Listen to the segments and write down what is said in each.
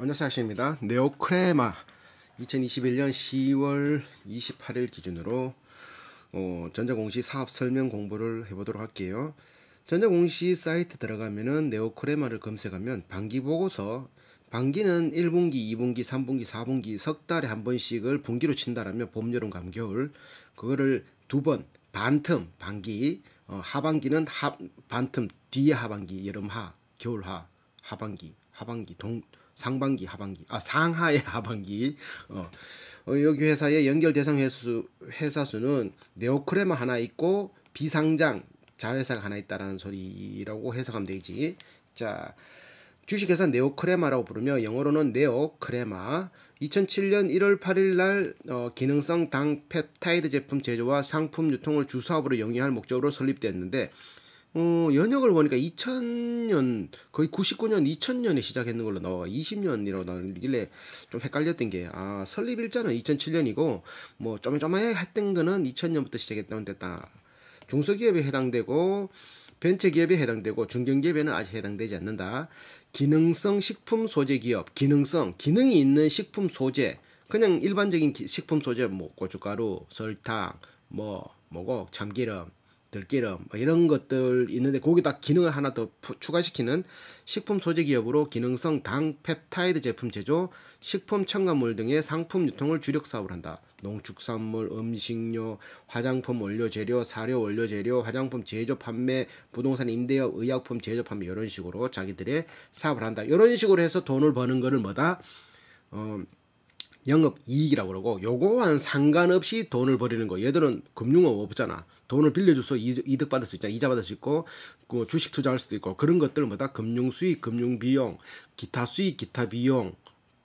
안녕하세요하십니다 네오크레마 2021년 10월 28일 기준으로 어, 전자공시 사업 설명 공부를 해보도록 할게요. 전자공시 사이트 들어가면은 네오크레마를 검색하면 반기 보고서 반기는 1분기, 2분기, 3분기, 4분기 석 달에 한 번씩을 분기로 친다라면 봄, 여름, 감, 겨울 그거를 두 번 반틈 반기 어, 하반기는 하, 반틈 뒤에 하반기 여름 하 겨울 하 하반기 하반기 동 상반기 하반기 아 상하의 하반기 어, 어 여기 회사의 연결 대상 회수 회사 수는 네오크레마 하나 있고 비상장 자회사가 하나 있다라는 소리라고 해석하면 되지 자 주식회사 네오크레마라고 부르며 영어로는 네오크레마 2007년 1월 8일 날 어, 기능성 당 펩타이드 제품 제조와 상품 유통을 주사업으로 영위할 목적으로 설립됐는데 어, 연역을 보니까 2000년 거의 99년 2000년에 시작했는 걸로 나와 20년이라고 나오길래 좀 헷갈렸던 게아 설립 일자는 2007년이고 뭐 쪼매쪼매 했던 거는 2000년부터 시작했다고 됐다 중소기업에 해당되고 벤처기업에 해당되고 중견기업에는 아직 해당되지 않는다 기능성 식품 소재 기업 기능성 기능이 있는 식품 소재 그냥 일반적인 기, 식품 소재 뭐 고춧가루 설탕 뭐 뭐고 참기름 들기름 뭐 이런 것들 있는데 거기다 기능을 하나 더 추가시키는 식품 소재 기업으로 기능성 당 펩타이드 제품 제조, 식품 첨가물 등의 상품 유통을 주력 사업을 한다. 농축산물, 음식료, 화장품 원료 재료, 사료 원료 재료, 화장품 제조 판매, 부동산 임대업, 의약품 제조 판매 이런 식으로 자기들의 사업을 한다. 이런 식으로 해서 돈을 버는 거를 뭐다? 어, 영업 이익이라고 그러고 요거와는 상관없이 돈을 버리는 거. 얘들은 금융업 없잖아. 돈을 빌려줘서 이득 받을 수 있잖아. 이자 받을 수 있고 그 뭐 주식 투자할 수도 있고 그런 것들 뭐다 금융 수익, 금융 비용, 기타 수익, 기타 비용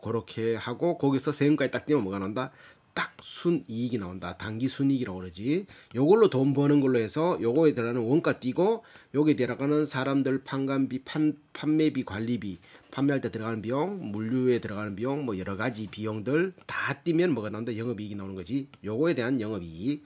그렇게 하고 거기서 세금까지 딱 떼면 뭐가 나온다? 딱 순이익이 나온다. 단기 순이익이라고 그러지. 요걸로 돈 버는 걸로 해서 요거에 들어가는 원가 띄고 요게 들어가는 사람들 판관비, 판, 판매비, 관리비 판매할 때 들어가는 비용, 물류에 들어가는 비용, 뭐 여러 가지 비용들 다 뛰면 뭐가 나온다? 영업이익이 나오는 거지. 요거에 대한 영업이익.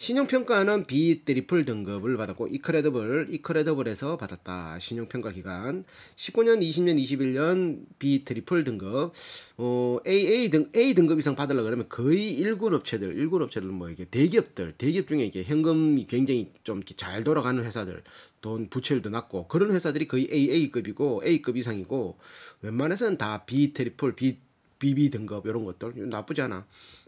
신용평가는 B 트리플 등급을 받았고 이크레더블, 이크레더블에서 받았다. 신용평가 기간 19년, 20년, 21년 B 트리플 등급 어, AA 등 A 등급 이상 받으려 그러면 거의 일군 업체들, 일군 업체들 뭐 이게 대기업들, 대기업 중에 이게 현금이 굉장히 좀 잘 돌아가는 회사들, 돈 부채율도 낮고 그런 회사들이 거의 AA급이고 A급 이상이고 웬만해서는 다 B 트리폴 B BB 등급 이런 것들 나쁘지 않아.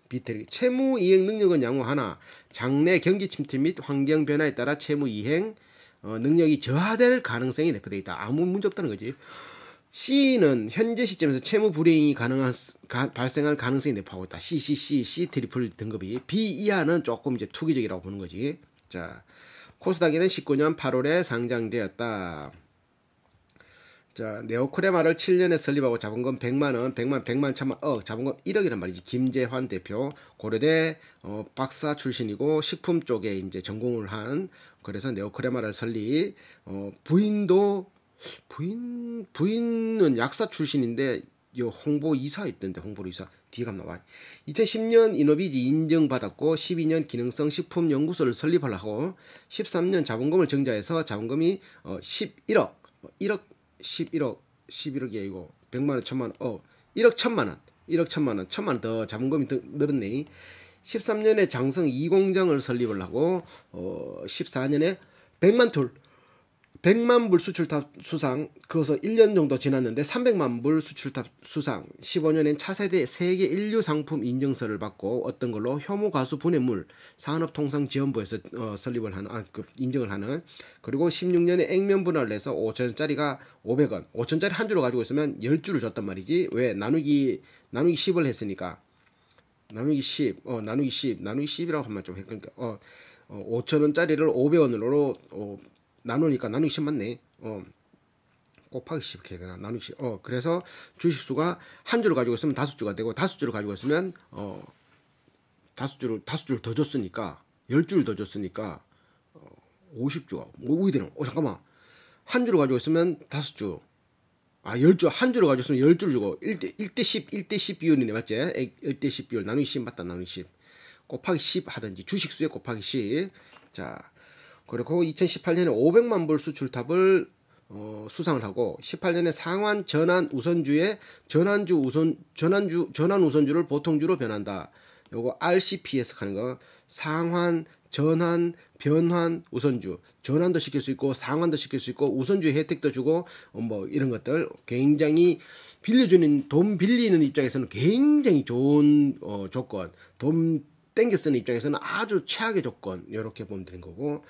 비테리 채무 이행 능력은 양호하나 장래 경기 침체 및 환경 변화에 따라 채무 이행 어, 능력이 저하될 가능성이 내포돼 있다. 아무 문제 없다는 거지. C는 현재 시점에서 채무 불이행이 가능한 가, 발생할 가능성이 내포하고 있다. CCC, C 트리플 등급이 B 이하는 조금 이제 투기적이라고 보는 거지. 자, 코스닥에는 19년 8월에 상장되었다. 자, 네오크레마를 7년에 설립하고 자본금 100만원, 100만, 100만, 1000만, 억, 자본금 1억이란 말이지. 김재환 대표, 고려대 어, 박사 출신이고 식품 쪽에 이제 전공을 한 그래서 네오크레마를 설립, 어, 부인도 부인 부인은 약사 출신인데 홍보 이사 했던데 홍보 이사 뒤에 가면 나와. 2010년 이노비지 인증받았고 12년 기능성 식품 연구소를 설립하려고 13년 자본금을 증자해서 자본금이 어 11억 1억 11억 11억이 이고 100만 원, 1000만 원, 어 1억 1000만 원, 1억 1000만 원, 1000만 원 더 자본금이 더, 늘었네. 13년에 장성 2공장을 설립을 하고 어 14년에 100만 톨 100만 불 수출탑 수상, 그것은 1년 정도 지났는데 300만 불 수출탑 수상, 15년엔 차세대 세계 인류 상품 인증서를 받고 어떤 걸로 혐오 가수 분해물 산업통상지원부에서 어, 설립을 하는 아, 그 인증을 하는 그리고 16년에 액면 분할을 해서 5천원짜리가 500원, 5천짜리한 줄을 가지고 있으면 10줄을 줬단 말이지. 왜 나누기 나누기 10을 했으니까 나누기 10, 어 나누기 10, 나누기 10이라고 하면 좀 헷갈려. 어, 어 5천원짜리를 500원으로 어, 나누니까 나누기 10 맞네. 어. 곱하기 10 이렇게 해야 되나? 나누기 10. 어, 그래서 주식수가 한 줄을 가지고 있으면 다섯주가 되고 다섯주를 가지고 있으면 어다섯주를다섯주를더 줬으니까 열 줄을 더 줬으니까 어 50주가 뭐 이게 되는. 어 잠깐만. 한 줄을 가지고 있으면 다섯주 아, 열0줄한 줄을 가지고 있으면 열0줄 주고 1대, 1대 10, 1대 10 비율이네, 맞지? 1대 10 비율, 나누기 10 맞다, 나누기 10. 곱하기 10 하든지, 주식수에 곱하기 10. 자, 그리고 2018년에 500만 불 수출탑을 어, 수상을 하고 18년에 상환 전환 우선주의 전환주 우선 전환주 전환 우선주를 보통주로 변한다. 요거 RCPS 하는 거 상환 전환 변환 우선주 전환도 시킬 수 있고 상환도 시킬 수 있고 우선주 혜택도 주고 어, 뭐 이런 것들 굉장히 빌려주는 돈 빌리는 입장에서는 굉장히 좋은 어, 조건 돈 땡겨 쓰는 입장에서는 아주 최악의 조건 이렇게 보면 되는 거고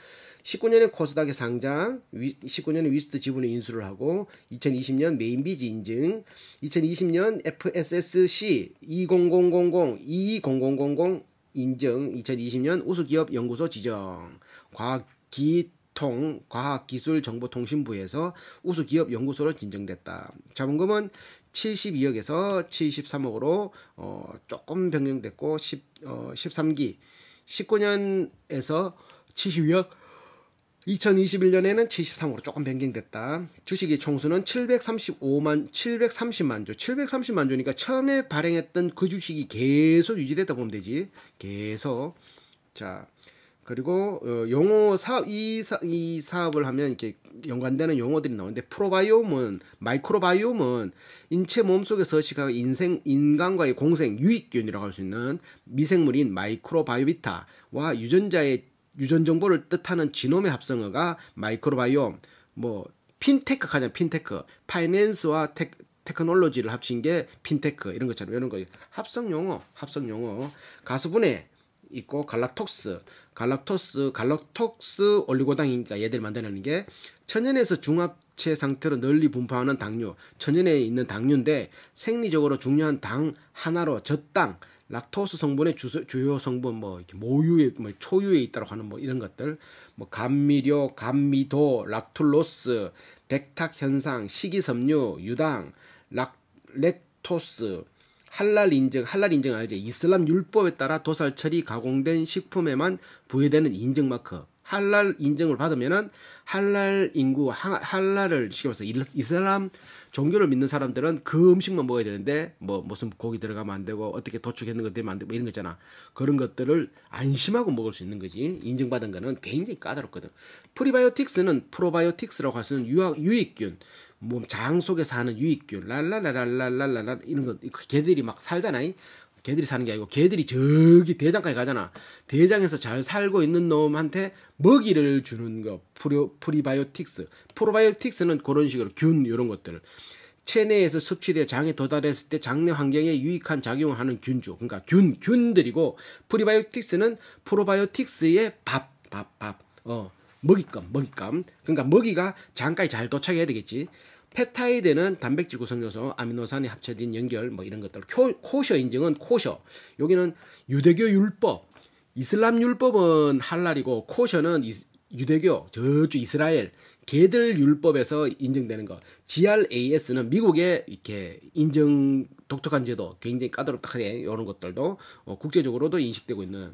19년에 코스닥의 상장 19년에 위스트 지분을 인수를 하고 2020년 메인비지 인증 2020년 FSSC 20000 20000 인증 2020년 우수기업연구소 지정 과학기 통 과학기술정보통신부에서 우수기업연구소로 진정됐다. 자본금은 72억에서 73억으로 어, 조금 변경됐고 10, 어, 13기 19년에서 72억 2021년에는 73으로 조금 변경됐다. 주식의 총수는 735만 730만 주, 730만 주니까 처음에 발행했던 그 주식이 계속 유지되다 보면 되지. 계속 자 그리고 어, 용어 사업 이, 사, 이 사업을 하면 이렇게 연관되는 용어들이 나오는데 프로바이옴은 마이크로바이옴은 인체 몸속에서 시각 인생 인간과의 공생 유익균이라고 할 수 있는 미생물인 마이크로바이비타와 오 유전자의 유전 정보를 뜻하는 지놈의 합성어가 마이크로바이옴 뭐 핀테크 가장 핀테크 파이낸스와 테크 테크놀로지를 합친 게 핀테크 이런 것처럼 이런 거 합성 용어 합성 용어 가수분해 있고 갈라톡스 갈락토스, 갈락톡스 올리고당이니까 얘들 만드는 게 천연에서 중합체 상태로 널리 분포하는 당류, 천연에 있는 당류인데 생리적으로 중요한 당 하나로 저당, 락토스 성분의 주, 주요 성분 뭐 이렇게 모유에 뭐 초유에 있다고 하는 뭐 이런 것들 뭐 감미료, 감미도, 락툴로스, 백탁 현상, 식이섬유, 유당, 락 렉토스, 할랄 인증, 할랄 인증 알지? 이슬람 율법에 따라 도살 처리 가공된 식품에만 부여되는 인증 마크. 할랄 인증을 받으면은 할랄 인구 하, 할랄을 시켜서 이슬람 종교를 믿는 사람들은 그 음식만 먹어야 되는데 뭐 무슨 고기 들어가면 안 되고 어떻게 도축했는 것 되면 안 되고 뭐 이런 거 있잖아 그런 것들을 안심하고 먹을 수 있는 거지 인증받은 거는 굉장히 까다롭거든 프리바이오틱스는 프로바이오틱스라고 할 수 있는 유학, 유익균 몸장 속에 사는 유익균 랄랄랄랄랄랄라 이런 것 그 개들이 막 살잖아요. 개들이 사는 게 아니고 개들이 저기 대장까지 가잖아. 대장에서 잘 살고 있는 놈한테 먹이를 주는 거 프로, 프리바이오틱스. 프로바이오틱스는 그런 식으로 균 이런 것들을 체내에서 섭취되어 장에 도달했을 때 장내 환경에 유익한 작용을 하는 균주. 그러니까 균 균들이고 프리바이오틱스는 프로바이오틱스의 밥, 밥, 밥. 어, 먹잇감, 먹잇감. 그러니까 먹이가 장까지 잘 도착해야 되겠지. 펩타이드는 단백질 구성 요소, 아미노산이 합쳐진 연결 뭐 이런 것들. 코, 코셔 인증은 코셔. 여기는 유대교 율법. 이슬람 율법은 할랄이고 코셔는 이, 유대교, 저주 이스라엘 개들 율법에서 인증되는 거. GRAS는 미국의 이렇게 인증 독특한 제도, 굉장히 까다롭다하게 이런 것들도 어, 국제적으로도 인식되고 있는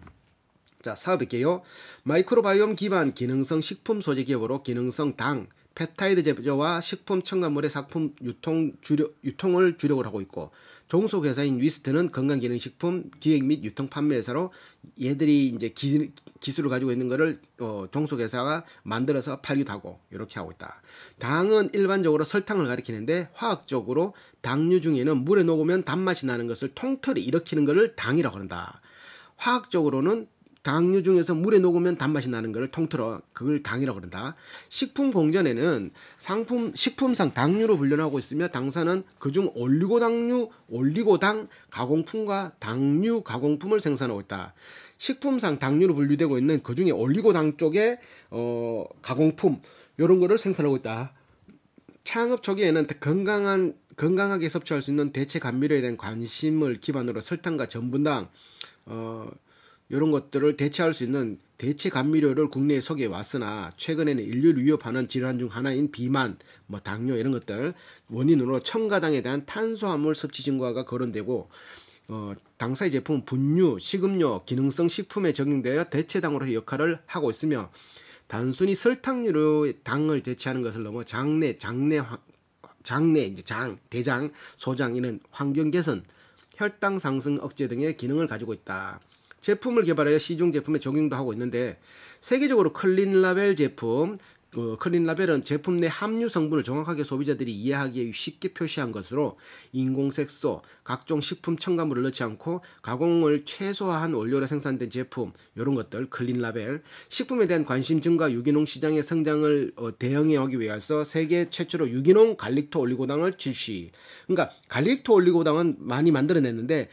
자, 사업일게요. 마이크로바이옴 기반 기능성 식품 소재 기업으로 기능성 당, 펩타이드 제조와 식품 첨가물의 상품 유통 주력, 유통을 주력으 하고 있고 종속 회사인 위스트는 건강기능식품 기획 및 유통 판매 회사로 얘들이 이제 기, 기술을 가지고 있는 거를 어, 종속 회사가 만들어서 팔기도 하고 이렇게 하고 있다. 당은 일반적으로 설탕을 가리키는데 화학적으로 당류 중에는 물에 녹으면 단맛이 나는 것을 통틀이 일으키는 것을 당이라고 한다. 화학적으로는 당류 중에서 물에 녹으면 단맛이 나는 것을 통틀어 그걸 당이라고 그런다. 식품 공전에는 상품 식품상 당류로 분류하고 있으며 당사는 그중 올리고당류, 올리고당 가공품과 당류 가공품을 생산하고 있다. 식품상 당류로 분류되고 있는 그중에 올리고당 쪽의 어 가공품 요런 거를 생산하고 있다. 창업 초기에는 건강한 건강하게 섭취할 수 있는 대체 감미료에 대한 관심을 기반으로 설탕과 전분당 어 이런 것들을 대체할 수 있는 대체 감미료를 국내에 소개해 왔으나 최근에는 인류를 위협하는 질환 중 하나인 비만, 뭐 당뇨 이런 것들 원인으로 첨가당에 대한 탄수화물 섭취 증가가 거론되고 어, 당사의 제품은 분유, 식음료, 기능성 식품에 적용되어 대체당으로 역할을 하고 있으며 단순히 설탕류로 당을 대체하는 것을 넘어 장내, 장내, 장내 이제 장, 대장, 소장 이런 환경 개선, 혈당 상승 억제 등의 기능을 가지고 있다. 제품을 개발하여 시중 제품에 적용도 하고 있는데 세계적으로 클린 라벨 제품 어, 그 클린 라벨은 제품 내 함유 성분을 정확하게 소비자들이 이해하기에 쉽게 표시한 것으로 인공색소, 각종 식품 첨가물을 넣지 않고 가공을 최소화한 원료로 생산된 제품 이런 것들 클린 라벨 식품에 대한 관심 증가 유기농 시장의 성장을 어, 대응 하기 위해서 세계 최초로 유기농 갈릭토 올리고당을 출시. 그러니까 갈릭토 올리고당은 많이 만들어냈는데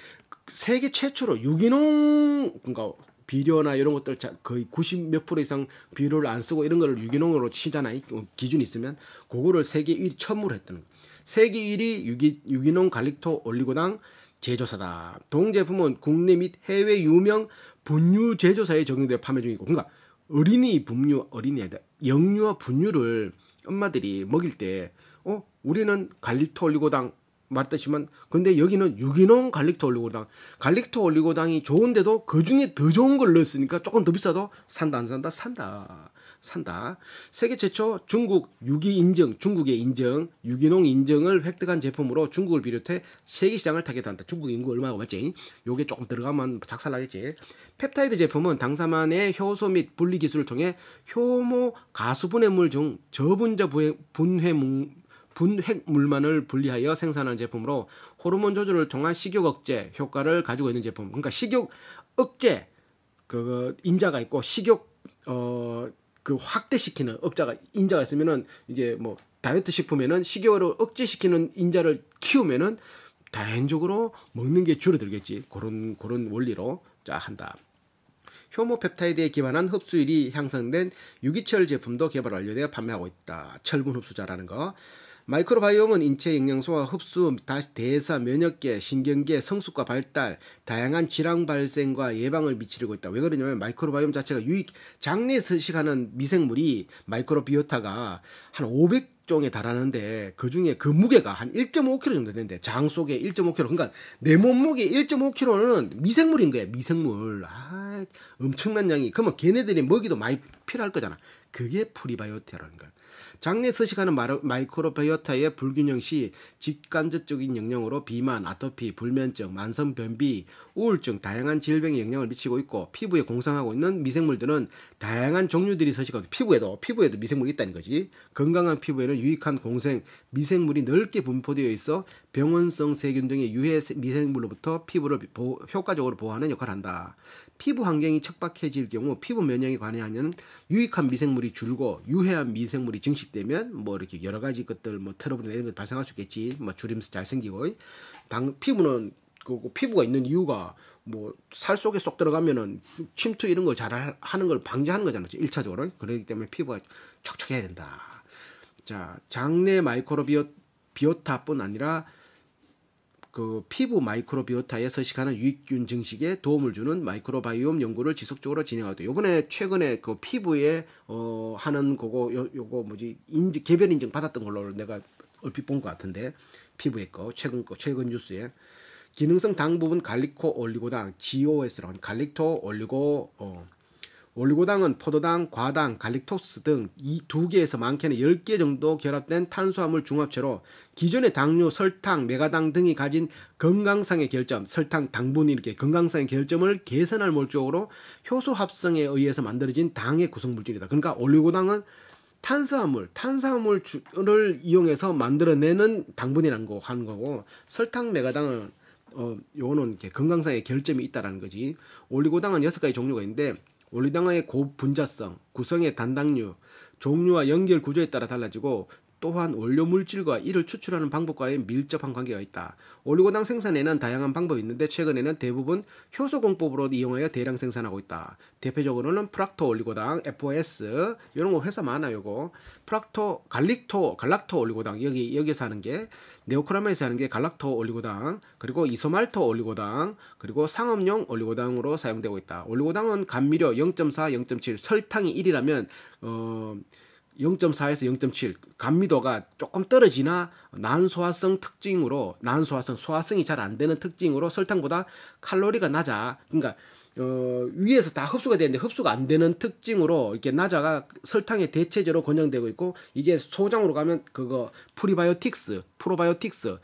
세계 최초로 유기농 그니까 비료나 이런 것들 거의 90 몇 프로 이상 비료를 안 쓰고 이런 거를 유기농으로 치잖아요. 기준이 있으면 그거를 세계 1위 처음으로 했던 거. 세계 1위 유기, 유기농 갈릭토 올리고당 제조사다. 동제품은 국내 및 해외 유명 분유 제조사에 적용되어 판매 중이고 그러니까 어린이 분유 어린이에다 영유아 분유를 엄마들이 먹일 때 어? 우리는 갈릭토 올리고당 말했다시만 근데 여기는 유기농 갈릭토 올리고당 갈릭토 올리고당이 좋은데도 그 중에 더 좋은 걸 넣었으니까 조금 더 비싸도 산다 안 산다 산다 산다 세계 최초 중국 유기 인증 중국의 인증 유기농 인증을 획득한 제품으로 중국을 비롯해 세계 시장을 타겟한다 중국 인구 얼마가 맞지 요게 조금 들어가면 작살나겠지 펩타이드 제품은 당사만의 효소 및 분리 기술을 통해 효모 가수분해물 중 저분자 분해, 분해물 분핵물만을 분리하여 생산한 제품으로 호르몬 조절을 통한 식욕 억제 효과를 가지고 있는 제품. 그러니까 식욕 억제 그, 그 인자가 있고 식욕 어그 확대시키는 억자가 인자가 있으면은 이게 뭐 다이어트 식품에는 식욕을 억제시키는 인자를 키우면은 다연적으로 먹는 게 줄어들겠지. 그런 그런 원리로 자 한다. 효모펩타이드에 기반한 흡수율이 향상된 유기철 제품도 개발 완료되어 판매하고 있다. 철분 흡수자라는 거. 마이크로바이옴은 인체 영양소와 흡수, 다시 대사, 면역계, 신경계, 성숙과 발달, 다양한 질환 발생과 예방을 미치려고 있다. 왜 그러냐면 마이크로바이옴 자체가 유익 장내 서식하는 미생물이 마이크로비오타가 한 500. 종에 달하는데 그 중에 그 무게가 한 1.5kg 정도 되는데 장 속에 1.5kg 그러니까 내 몸무게 1.5kg는 미생물인 거야 미생물 아 엄청난 양이 그러면 걔네들이 먹이도 많이 필요할 거잖아 그게 프리바이오테라는 거야 장내 서식하는 마이크로바이오타의 불균형 시 직간접적인 영향으로 비만, 아토피, 불면증, 만성 변비, 우울증 다양한 질병에 영향을 미치고 있고 피부에 공상하고 있는 미생물들은 다양한 종류들이 서식하고 피부에도 피부에도 미생물이 있다는 거지. 건강한 피부에는 유익한 공생 미생물이 넓게 분포되어 있어 병원성 세균 등의 유해 미생물로부터 피부를 보 효과적으로 보호하는 역할을 한다. 피부 환경이 척박해질 경우 피부 면역에 관여하는 유익한 미생물이 줄고 유해한 미생물이 증식되면 뭐 이렇게 여러 가지 것들 뭐 트러블이나 이런 것 발생할 수 있겠지. 뭐 주름도 잘 생기고 당 피부는 그, 그 피부가 있는 이유가 뭐 살 속에 쏙 들어가면은 침투 이런 걸 잘 하는 걸 방지하는 거잖아요. 일차적으로 그렇기 때문에 피부가 촉촉해야 된다. 자, 장내 마이크로비오타뿐 아니라 그 피부 마이크로비오타에 서식하는 유익균 증식에 도움을 주는 마이크로바이옴 연구를 지속적으로 진행하고 요번에 최근에 그 피부에 어 하는 거고 요, 요거 뭐지 인지 개별 인증 받았던 걸로 내가 얼핏 본 것 같은데 피부에 거 최근 거 최근 뉴스에 기능성 당 부분 갈리코 올리고당 GOS라는 갈릭토 올리고 어 올리고당은 포도당, 과당, 갈릭토스 등 이 두 개에서 많게는 10개 정도 결합된 탄수화물 중합체로 기존의 당류, 설탕, 메가당 등이 가진 건강상의 결점, 설탕, 당분 이렇게 건강상의 결점을 개선할 목적으로 효소 합성에 의해서 만들어진 당의 구성물질이다. 그러니까 올리고당은 탄수화물, 탄수화물을 이용해서 만들어내는 당분이라는 거 하는 거고 설탕, 메가당은 어, 요거는 이렇게 건강상의 결점이 있다라는 거지. 올리고당은 여섯 가지 종류가 있는데 원리당화의 고분자성, 구성의 단당류, 종류와 연결 구조에 따라 달라지고 또한 원료 물질과 이를 추출하는 방법과의 밀접한 관계가 있다. 올리고당 생산에는 다양한 방법이 있는데 최근에는 대부분 효소 공법으로 이용하여 대량 생산하고 있다. 대표적으로는 프락토 올리고당, FOS 이런 거 회사 많아요. 이거 프락토, 갈릭토, 갈락토 올리고당 여기 여기서 하는 게 네오크라마에서 하는 게 갈락토 올리고당 그리고 이소말토 올리고당 그리고 상업용 올리고당으로 사용되고 있다. 올리고당은 감미료 0.4, 0.7 설탕이 1이라면 어. 0.4에서 0.7 감미도가 조금 떨어지나 난소화성 특징으로 난소화성 소화성이 잘 안 되는 특징으로 설탕보다 칼로리가 낮아 그러니까 어, 위에서 다 흡수가 되는데 흡수가 안 되는 특징으로 이렇게 낮아가 설탕의 대체제로 권장되고 있고 이게 소장으로 가면 그거 프리바이오틱스, 프로바이오틱스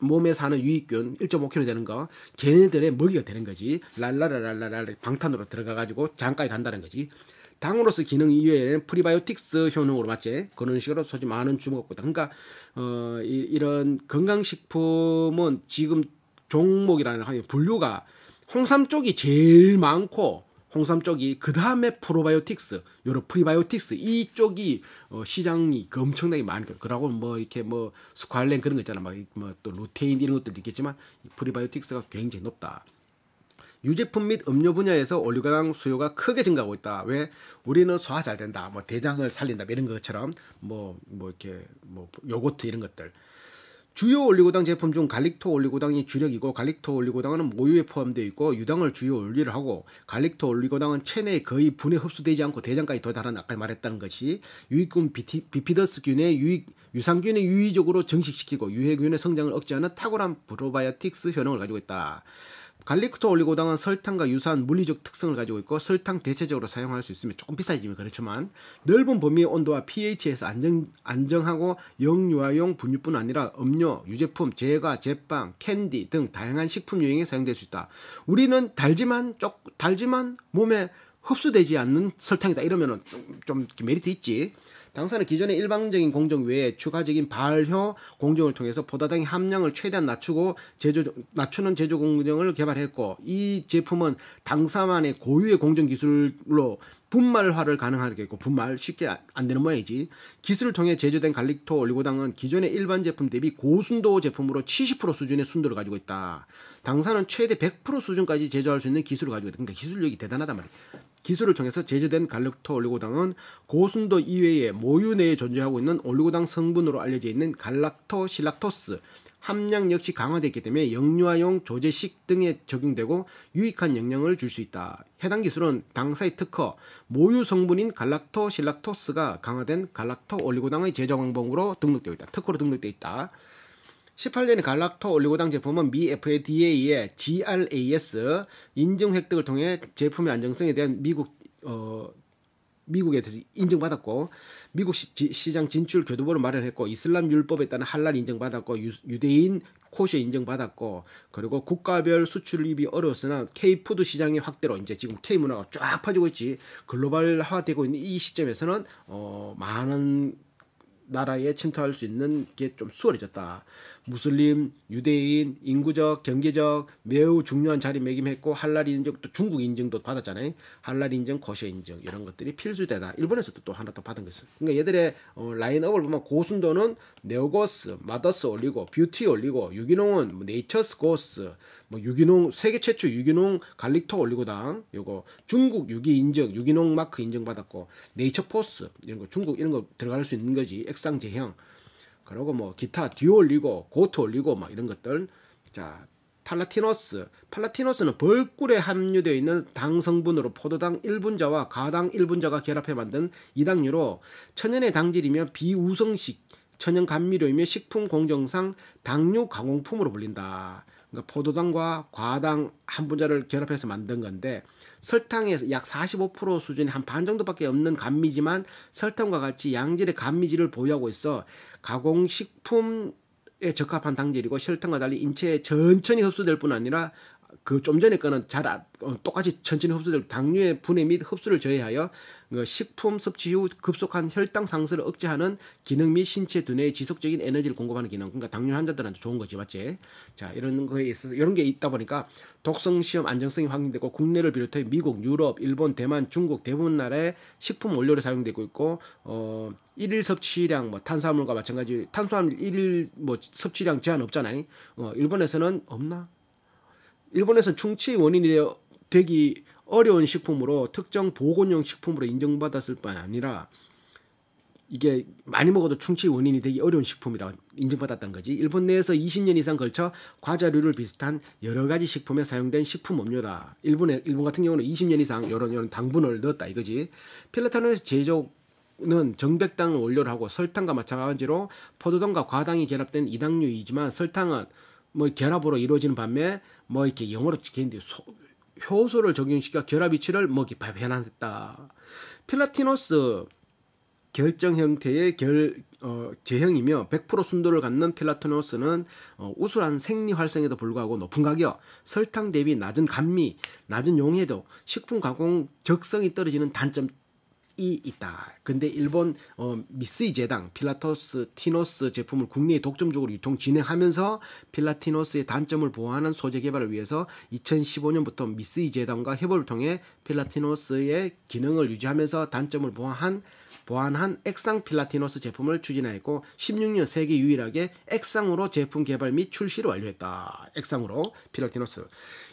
몸에 사는 유익균 1.5kg 되는 거 걔네들의 먹이가 되는 거지 랄라라랄라랄 방탄으로 들어가가지고 장까지 간다는 거지 당으로서 기능 이외에 는 프리바이오틱스 효능으로 맞지 그런 식으로 소지 많은 주목보다 그러니까 어 이, 이런 건강식품은 지금 종목이라는 한 분류가 홍삼 쪽이 제일 많고 홍삼 쪽이 그 다음에 프로바이오틱스, 요런 프리바이오틱스 이쪽이 어, 시장이 그 엄청나게 많이 그, 그러고 뭐 이렇게 뭐 스ኳ일렌 그런 거 있잖아, 막뭐또 루테인 이런 것들도 있겠지만 프리바이오틱스가 굉장히 높다. 유제품 및 음료 분야에서 올리고당 수요가 크게 증가하고 있다. 왜 우리는 소화 잘 된다. 뭐 대장을 살린다. 뭐 이런 것처럼 뭐뭐 뭐 이렇게 뭐 요거트 이런 것들. 주요 올리고당 제품 중 갈릭토 올리고당이 주력이고 갈릭토 올리고당은 모유에 포함되어 있고 유당을 주요 원리를 하고 갈릭토 올리고당은 체내에 거의 분해 흡수되지 않고 대장까지 도달한 아까 말했다는 것이 유익균 비티, 비피더스균의 유익 유산균의 유의적으로 증식시키고 유해균의 성장을 억제하는 탁월한 프로바이오틱스 효능을 가지고 있다. 갈릭토 올리고당은 설탕과 유사한 물리적 특성을 가지고 있고 설탕 대체적으로 사용할 수 있으며 조금 비싸지만 뭐 그렇지만 넓은 범위의 온도와 pH에서 안정, 안정하고 영유아용 분유뿐 아니라 음료, 유제품, 제과, 제빵, 캔디 등 다양한 식품 유형에 사용될 수 있다. 우리는 달지만 쪽 달지만 몸에 흡수되지 않는 설탕이다 이러면은 좀, 좀 메리트 있지. 당사는 기존의 일방적인 공정 외에 추가적인 발효 공정을 통해서 포도당의 함량을 최대한 낮추고 제조 낮추는 제조 공정을 개발했고 이 제품은 당사만의 고유의 공정 기술로 분말화를 가능하게 했고 분말 쉽게 안 되는 모양이지 기술을 통해 제조된 갈릭토 올리고당은 기존의 일반 제품 대비 고순도 제품으로 70% 수준의 순도를 가지고 있다 당사는 최대 100% 수준까지 제조할 수 있는 기술을 가지고 있다 그러니까 기술력이 대단하단 말이야 기술을 통해서 제조된갈락토 올리고당은 고순도 이외에 모유 내에 존재하고 있는 올리고당 성분으로 알려져 있는 갈락토 실락토스 함량 역시 강화됐기 때문에 영유아용 조제식 등에 적용되고 유익한 영향을 줄 수 있다. 해당 기술은 당사의 특허 모유 성분인 갈락토 실락토스가 강화된 갈락토 올리고당의 제조 방법으로 등록되어 있다. 특허로 등록되어 있다. 18년에 갈락토 올리고당 제품은 미 FDA의 GRAS 인증 획득을 통해 제품의 안정성에 대한 미국 어, 미국에 대해서 인정받았고 미국 시, 장 진출 교도보를 마련했고 이슬람 율법에 따른 할랄 인정받았고 유, 대인 코셔 인정받았고 그리고 국가별 수출입이 어려웠으나 K 푸드 시장의 확대로 이제 지금 K 문화가 쫙 퍼지고 있지 글로벌화되고 있는 이 시점에서는 어 많은 나라에 침투할 수 있는 게 좀 수월해졌다. 무슬림, 유대인, 인구적, 경제적 매우 중요한 자리매김했고 할랄 인증 또 중국 인증도 받았잖아요. 할랄 인증, 거셔 인증 이런 것들이 필수되다. 일본에서도 또 하나 더 받은 거 있어요. 그러니까 얘들의 어, 라인업을 보면 고순도는 네오고스, 마더스 올리고, 뷰티 올리고, 유기농은 뭐 네이처스 고스, 뭐 유기농 세계 최초 유기농 갈릭터 올리고당 요거 중국 유기 인증, 유기농 마크 인증 받았고 네이처 포스 이런 거 중국 이런 거 들어갈 수 있는 거지 액상 제형. 그리고 뭐 기타 듀 올리고 고트 올리고 막 이런 것들 자 팔라티노스 팔라티노스는 벌꿀에 함유되어 있는 당 성분으로 포도당 1분자와 가당 1분자가 결합해 만든 이당류로 천연의 당질이며 비우성식 천연 감미료이며 식품 공정상 당류 가공품으로 불린다. 그러니까 포도당과 과당 한 분자를 결합해서 만든 건데 설탕에서약 45% 수준의 한 반 정도밖에 없는 감미지만 설탕과 같이 양질의 감미질을 보유하고 있어 가공식품에 적합한 당질이고 설탕과 달리 인체에 천천히 흡수될 뿐 아니라 그좀 전에 거는 잘 아, 어, 똑같이 천천히 흡수될 당뇨의 분해 및 흡수를 저해하여 그 식품 섭취 후 급속한 혈당 상승을 억제하는 기능 및 신체 두뇌의 지속적인 에너지를 공급하는 기능 그러니까 당뇨 환자들한테 좋은 거지 맞지 자 이런 거에 있어서 이런 게 있다 보니까 독성 시험 안정성이 확인되고 국내를 비롯해 미국 유럽 일본 대만 중국 대부분 나라의 식품 원료로 사용되고 있고 어 일일 섭취량 뭐 탄수화물과 마찬가지 탄수화물 일일 뭐 섭취량 제한 없잖아요 어 일본에서는 없나 일본에서 충치 원인이 되기 어려운 식품으로 특정 보건용 식품으로 인정받았을 뿐 아니라 이게 많이 먹어도 충치 원인이 되기 어려운 식품이라 인정받았던 거지. 일본 내에서 20년 이상 걸쳐 과자류를 비슷한 여러 가지 식품에 사용된 식품 음료다. 일본의 일본 같은 경우는 20년 이상 이런 이런 당분을 넣었다 이거지. 필라테노에서 제조 는정백당원료를 하고 설탕과 마찬가지로 포도당과 과당이 결합된 이당류이지만 설탕은 뭐 결합으로 이루어지는 반면 뭐 이렇게 영어로 적혀있는데 효소를 적용시켜 결합 위치를 뭐 이렇게 변환했다. 필라티노스 결정 형태의 결, 어, 제형이며 100% 순도를 갖는 필라티노스는 어, 우수한 생리 활성에도 불구하고 높은 가격, 설탕 대비 낮은 감미, 낮은 용해도 식품 가공 적성이 떨어지는 단점 이 있다. 근데 일본 어, 미쓰이 재당 필라토스 티노스 제품을 국내에 독점적으로 유통 진행하면서 필라티노스의 단점을 보완하는 소재 개발을 위해서 2015년부터 미쓰이 재당과 협업을 통해 필라티노스의 기능을 유지하면서 단점을 보완한 보완한 액상 필라티노스 제품을 추진하였고 16년 세계 유일하게 액상으로 제품 개발 및 출시를 완료했다. 액상으로 필라티노스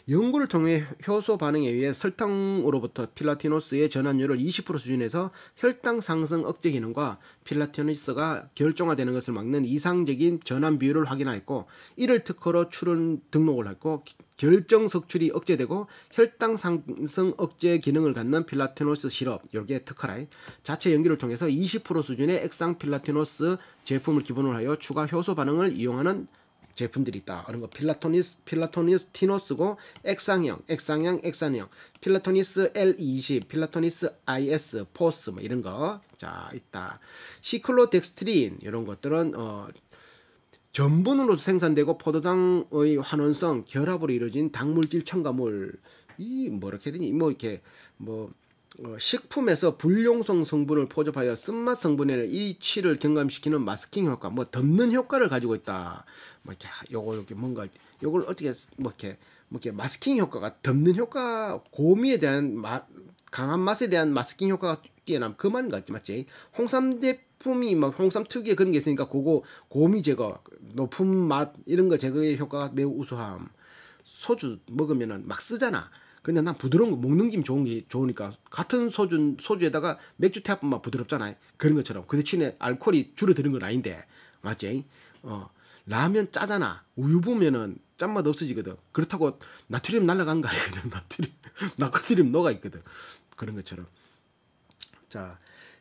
연구를 통해 효소 반응에 의해 설탕으로부터 필라티노스의 전환율을 20% 수준에서 혈당 상승 억제 기능과 필라티노스가 결정화되는 것을 막는 이상적인 전환 비율을 확인하였고 이를 특허로 출원 등록을 했고 결정 석출이 억제되고 혈당 상승 억제 기능을 갖는 필라티노스 시럽 기에 특허라인 자체 연기를 통해서 20% 수준의 액상 필라티노스 제품을 기본으로 하여 추가 효소 반응을 이용하는 제품들이 있다. 이런 거 필라토니스, 필라토니스 티노스고 액상형, 액상형, 액상형, 필라토니스 L20, 필라토니스 IS, 포스 뭐 이런 거. 자, 있다. 시클로덱스트린 이런 것들은 어 전분으로 생산되고 포도당의 환원성, 결합으로 이루어진 당물질 첨가물 이뭐 이렇게 되니 뭐 이렇게 뭐 어, 식품에서 불용성 성분을 포섭하여 쓴맛 성분의 이치를 경감시키는 마스킹 효과, 뭐 덮는 효과를 가지고 있다. 뭐 이렇게 요거 이렇게 뭔가 요걸 어떻게 뭐 이렇게 뭐 이렇게 마스킹 효과가 덮는 효과, 고미에 대한 마, 강한 맛에 대한 마스킹 효과가 뛰어남 그만 같지 맞지? 홍삼 제품이 막 뭐 홍삼 특유의 그런 게 있으니까 그거 고미 제거, 높은 맛 이런 거 제거의 효과가 매우 우수함. 소주 먹으면은 막 쓰잖아. 근데 난 부드러운 거 먹는 김 좋은 게 좋으니까 같은 소주 소주에다가 맥주 태아뿐만 부드럽잖아요. 그런 것처럼 그 대신에 알코올이 줄어드는 건 아닌데 맞지? 어 라면 짜잖아. 우유 보면은 짠맛 없어지거든. 그렇다고 나트륨 날라간 거 아니거든. 나트륨 나트륨 녹아 있거든. 그런 것처럼 자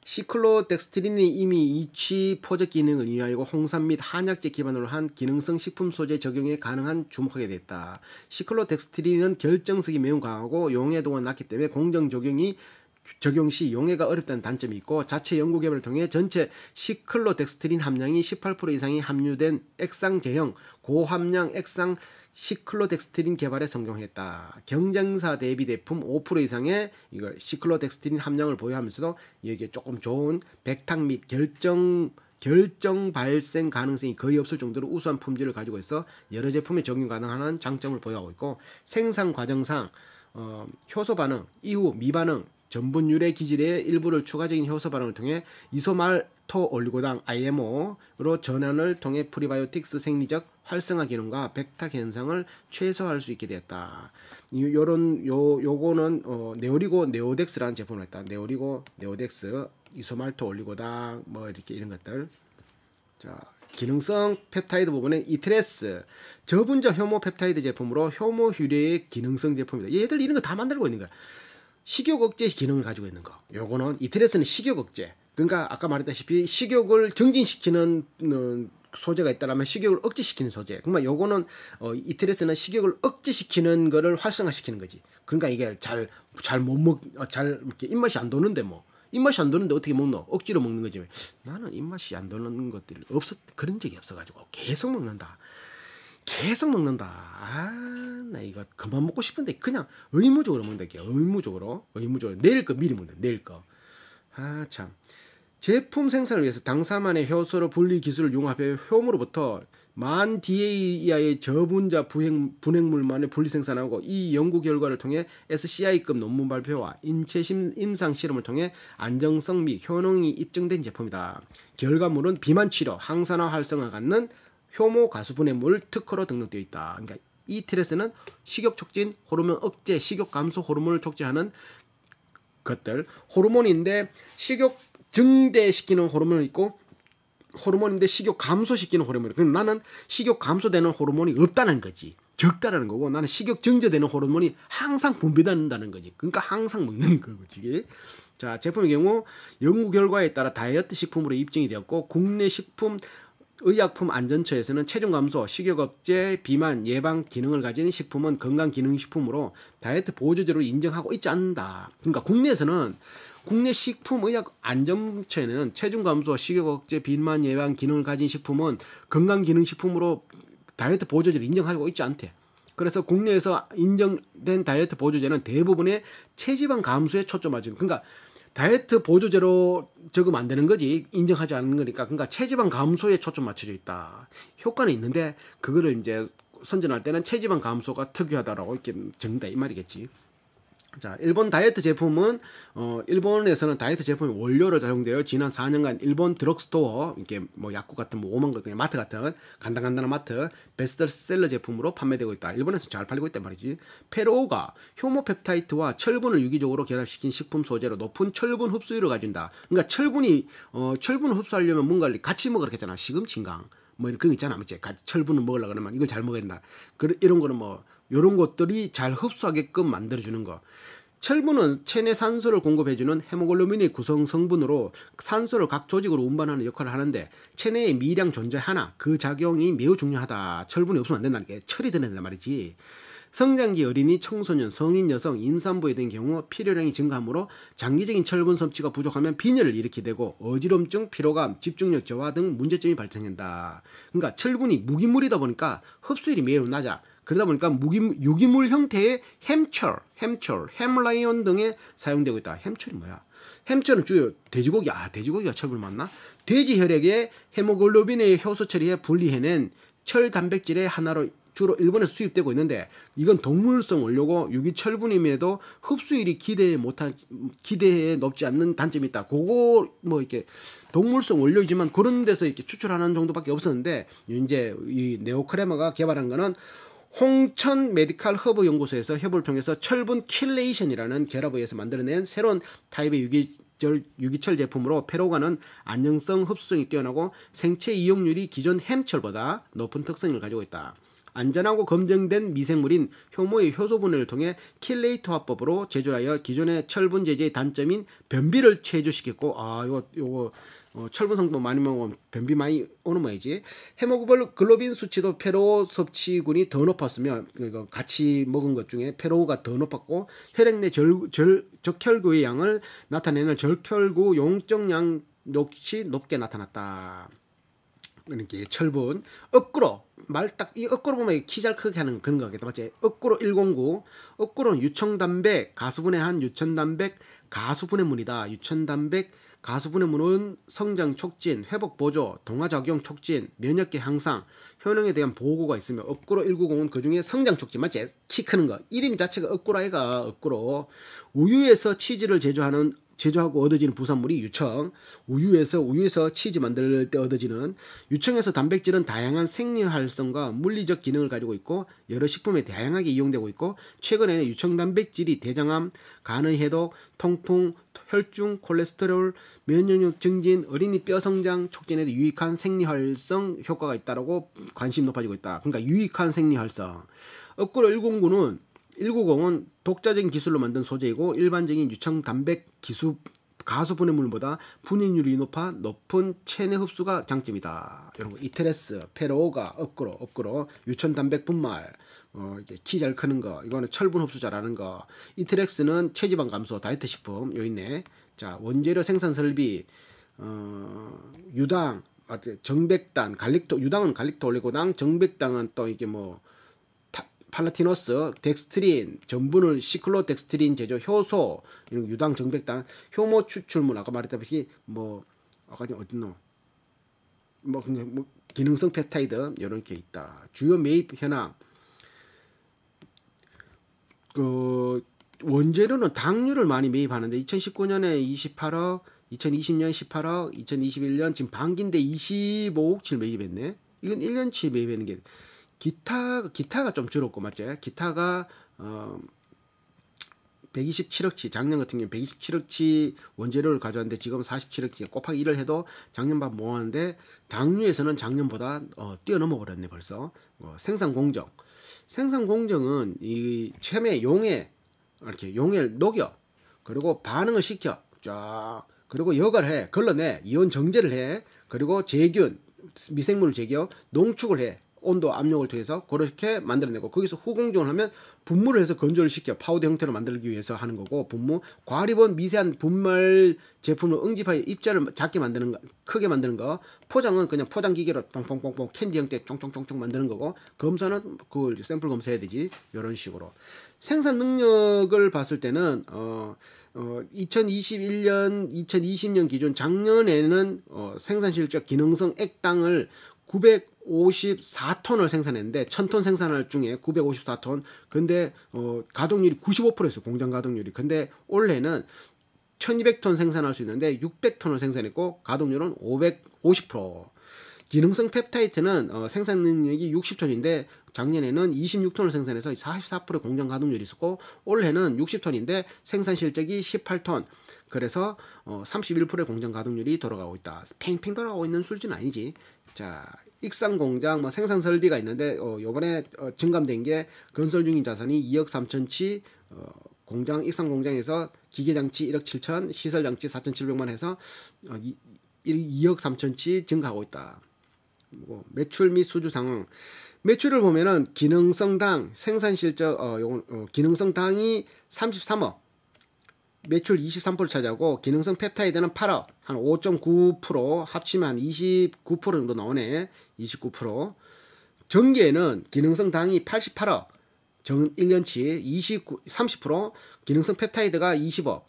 시클로덱스트린은 이미 이취 포적 기능을 이하이고 홍삼 및 한약재 기반으로 한 기능성 식품 소재 적용에 가능한 주목하게 됐다. 시클로덱스트린은 결정성이 매우 강하고 용해도가 낮기 때문에 공정 적용이 적용 시 용해가 어렵다는 단점이 있고 자체 연구 개발을 통해 전체 시클로덱스트린 함량이 18% 이상이 함유된 액상 제형 고함량 액상 시클로덱스트린 개발에 성공했다. 경쟁사 대비 제품5% 이상의 이거 시클로덱스트린 함량을 보유하면서도 여기에 조금 좋은 백탁 및 결정 결정 발생 가능성이 거의 없을 정도로 우수한 품질을 가지고 있어 여러 제품에 적용 가능한 장점을 보유하고 있고 생산 과정상 어, 효소 반응 이후 미반응 전분 율의 기질의 일부를 추가적인 효소 반응을 통해 이소말 토올리고당 IMO로 전환을 통해 프리바이오틱스 생리적 활성화 기능과 백탁 현상을 최소화할 수 있게 되었다. 요런 요 요거는 어, 네오리고 네오덱스라는 제품을 했다. 네오리고 네오덱스 이소말토 올리고당 뭐 이렇게 이런 것들. 자, 기능성 펩타이드 부분에 이트레스 저분자 효모 펩타이드 제품으로 효모 휴레의 기능성 제품이다. 얘들 이런 거 다 만들고 있는 거야. 식욕 억제 기능을 가지고 있는 거. 요거는 이트레스는 식욕 억제. 그러니까 아까 말했다시피 식욕을 정진시키는 어, 소재가 있다라면 식욕을 억제시키는 소재. 그러니 요거는 어, 이틀에서는 식욕을 억제시키는 거를 활성화시키는 거지. 그러니까 이게 잘 잘 못 먹잘 어, 이렇게 입맛이 안 도는데 뭐 입맛이 안 도는데 어떻게 먹노? 억지로 먹는 거지. 나는 입맛이 안 도는 것들이 없었 그런 적이 없어가지고 계속 먹는다. 계속 먹는다. 아, 나 이거 그만 먹고 싶은데 그냥 의무적으로 먹는다. 이게 의무적으로 의무적으로 내일 거 미리 먹는다. 내일 거. 아 참. 제품 생산을 위해서 당사만의 효소로 분리 기술을 융합해 효험으로부터 만 DA 이하의 저분자 분행, 분행물만을 분리 생산하고 이 연구 결과를 통해 SCI급 논문 발표와 인체 심, 임상 실험을 통해 안정성 및 효능이 입증된 제품이다. 결과물은 비만 치료, 항산화 활성화 갖는 효모 가수 분해물 특허로 등록되어 있다. 그러니까 이 틀에서는 식욕 촉진, 호르몬 억제, 식욕 감소 호르몬을 촉진하는 것들 호르몬인데 식욕 증대시키는 호르몬이 있고 호르몬인데 식욕 감소시키는 호르몬이 그럼 나는 식욕 감소되는 호르몬이 없다는 거지 적다라는 거고 나는 식욕 증제되는 호르몬이 항상 분비된다는 거지 그러니까 항상 먹는 거지자 제품의 경우 연구 결과에 따라 다이어트 식품으로 입증이 되었고 국내 식품 의약품 안전처에서는 체중 감소, 식욕 억제, 비만 예방 기능을 가진 식품은 건강 기능 식품으로 다이어트 보조제로 인정하고 있지 않는다. 그러니까 국내에서는 국내 식품의약 안전체는 체중 감소, 식욕 억제, 비만 예방 기능을 가진 식품은 건강기능식품으로 다이어트 보조제를 인정하고 있지 않대. 그래서 국내에서 인정된 다이어트 보조제는 대부분의 체지방 감소에 초점하죠. 그러니까 다이어트 보조제로 적으면 안 되는 거지 인정하지 않는 거니까 그러니까 체지방 감소에 초점 맞춰져 있다 효과는 있는데 그거를 이제 선전할 때는 체지방 감소가 특이하다라고 이렇게 정다 이 말이겠지 자, 일본 다이어트 제품은 어, 일본에서는 다이어트 제품이 원료로 작용되어 지난 4년간 일본 드럭스토어, 이렇게 뭐 약국 같은 뭐 오만 것 그냥 마트 같은 간단간단한 마트 베스트셀러 제품으로 판매되고 있다. 일본에서 잘 팔리고 있단 말이지. 페로가 우 효모펩타이트와 철분을 유기적으로 결합시킨 식품 소재로 높은 철분 흡수율을 가진다. 그러니까 철분이 어, 철분을 흡수하려면 뭔가를 같이 먹으라 했잖아. 시금진강뭐 이런 그런 거 있잖아. 뭐지같 철분을 먹으려 고 그러면 이걸 잘 먹어야 된다. 그런 이런 거는 뭐 이런 것들이 잘 흡수하게끔 만들어주는 거. 철분은 체내 산소를 공급해주는 헤모글로빈의 구성 성분으로 산소를 각 조직으로 운반하는 역할을 하는데 체내에 미량 존재 하나 그 작용이 매우 중요하다. 철분이 없으면 안 된다는 게 철이 되는 말이지. 성장기 어린이, 청소년, 성인 여성, 임산부에 대한 경우 필요량이 증가하므로 장기적인 철분 섭취가 부족하면 빈혈을 일으키게 되고 어지럼증, 피로감, 집중력 저하 등 문제점이 발생한다. 그러니까 철분이 무기물이다 보니까 흡수율이 매우 낮아. 그러다 보니까 무기, 유기물 형태의 햄철, 햄철, 햄라이온 등에 사용되고 있다. 햄철이 뭐야? 햄철은 주요 돼지고기, 아, 돼지고기가 철을 맞나? 돼지 혈액에 헤모글로빈의 효소 처리에 분리해낸 철 단백질의 하나로 주로 일본에서 수입되고 있는데 이건 동물성 원료고 유기 철분임에도 흡수율이 기대에 못한 기대에 높지 않는 단점이 있다. 그거 뭐 이렇게 동물성 원료이지만 그런 데서 이렇게 추출하는 정도밖에 없었는데 이제 이 네오크레마가 개발한 거는 홍천 메디칼 허브 연구소에서 협업을 통해서 철분 킬레이션이라는 라합에서 만들어낸 새로운 타입의 유기절, 유기철 제품으로 페로가는 안정성 흡수성이 뛰어나고 생체 이용률이 기존 햄철보다 높은 특성을 가지고 있다. 안전하고 검증된 미생물인 효모의 효소분해를 통해 킬레이트 화법으로 제조하여 기존의 철분 제제의 단점인 변비를 최소시켰고 아 요거 요거 어, 철분성분 많이 먹으면 변비 많이 오는 모양이지. 헤모글로빈 수치도 페로 섭취군이 더 높았으며 그러 같이 먹은 것 중에 페로가 더 높았고 혈액 내 절, 절, 적혈구의 양을 나타내는 적혈구 용적량 역시 높게 나타났다. 이렇게 철분 억구로 말 딱이 억구로 보면 키 잘 크게 하는 그런 거겠다 맞지 억구로 109 억구로는 유청단백 가수분의한 유천단백 가수분의물이다 유천단백 가수분의문은 성장 촉진, 회복 보조, 동화작용 촉진, 면역계 향상, 효능에 대한 보고가 있으며 업구로 190은 그 중에 성장 촉진 맞지? 키 크는 거 이름 자체가 업로아이가 업구로 우유에서 치즈를 제조하는 제조하고 얻어지는 부산물이 유청, 우유에서 우유에서 치즈 만들 때 얻어지는 유청에서 단백질은 다양한 생리활성과 물리적 기능을 가지고 있고 여러 식품에 다양하게 이용되고 있고 최근에는 유청 단백질이 대장암, 간의 해독, 통풍, 혈중, 콜레스테롤, 면역력 증진, 어린이 뼈 성장 촉진에도 유익한 생리활성 효과가 있다라고 관심 높아지고 있다. 그러니까 유익한 생리활성. 업글 그 109는 190은 독자적인 기술로 만든 소재이고 일반적인 유청 단백 기술 가수 분해물보다 분해율이 높아 높은 체내 흡수가 장점이다. 여러분 이테레스, 페로가, 업그로, 업그로, 유천 단백 분말, 어, 이제 키잘 크는 거, 이거는 철분 흡수 잘하는 거, 이트렉스는 체지방 감소, 다이어트 식품, 요 있네. 자, 원재료 생산 설비, 어, 유당, 아, 정백단, 갈릭토, 유당은 갈릭토 올리고당, 정백당은 또 이게 뭐, 팔라티노스, 덱스트린, 전분을 시클로덱스트린 제조, 효소, 이런 유당, 정백당, 효모 추출물, 아까 말했다시피, 뭐, 아까 어딨노? 뭐, 뭐, 기능성 펩타이드, 이런 게 있다. 주요 매입 현황, 그 원재료는 당류를 많이 매입하는데 2019년에 28억, 2020년 18억, 2021년 지금 반기인데 25억치를 매입했네. 이건 1년치 매입했는 게 기타 기타가 좀 줄었고 맞지? 기타가 어 127억치 작년 같은 경우 는 127억치 원재료를 가져왔는데 지금 47억치 곱하기 1을 해도 작년밥 모았는데 뭐 당류에서는 작년보다 어, 뛰어넘어 버렸네 벌써 어, 생산 공정 생산 공정은 이 체매 용해 이렇게 용해를 녹여 그리고 반응을 시켜 쫙 그리고 역을해 걸러내 이온 정제를 해 그리고 제균 미생물을 제거 농축을 해 온도 압력을 통해서 그렇게 만들어내고 거기서 후공정을 하면 분무를 해서 건조를 시켜 파우더 형태로 만들기 위해서 하는 거고 분무 과립은 미세한 분말 제품을 응집하여 입자를 작게 만드는 거 크게 만드는 거 포장은 그냥 포장 기계로 뽕뽕뽕뽕 캔디 형태 쫑쫑쫑쫑 만드는 거고 검사는 그 샘플 검사해야 되지 이런 식으로 생산 능력을 봤을 때는 어, 어 2021년 2020년 기준 작년에는 어, 생산 실적 기능성 액당을 954톤을 생산했는데 1000톤 생산할 중에 954톤 근데 어 가동률이 95%였어요. 공장 가동률이. 근데 올해는 1200톤 생산할 수 있는데 600톤을 생산했고 가동률은 550%. 기능성 펩타이트는 어, 생산 능력이 60톤인데 작년에는 26톤을 생산해서 44%공장 가동률이 있었고 올해는 60톤인데 생산 실적이 18톤. 그래서 어, 31%의 공장 가동률이 돌아가고 있다. 팽팽 돌아가고 있는 술지 아니지. 자, 익산 공장 뭐 생산 설비가 있는데 어 요번에 어, 증감된 게 건설 중인 자산이 2억 3천치 어 공장 익산 공장에서 기계 장치 1억 7천, 시설 장치 4,700만 해서 어, 이, 2억 3천치 증가하고 있다. 뭐 매출 및 수주 상황 매출을 보면은 기능성당 생산 실적 어 요건 어, 기능성당이 33억 매출 23% 차지하고 기능성 펩타이드는 8억 한 5.9% 합치면 한29% 정도 나오네 29% 전기에는 기능성 당이 88억 정 1년치 29, 30% 기능성 펩타이드가 20억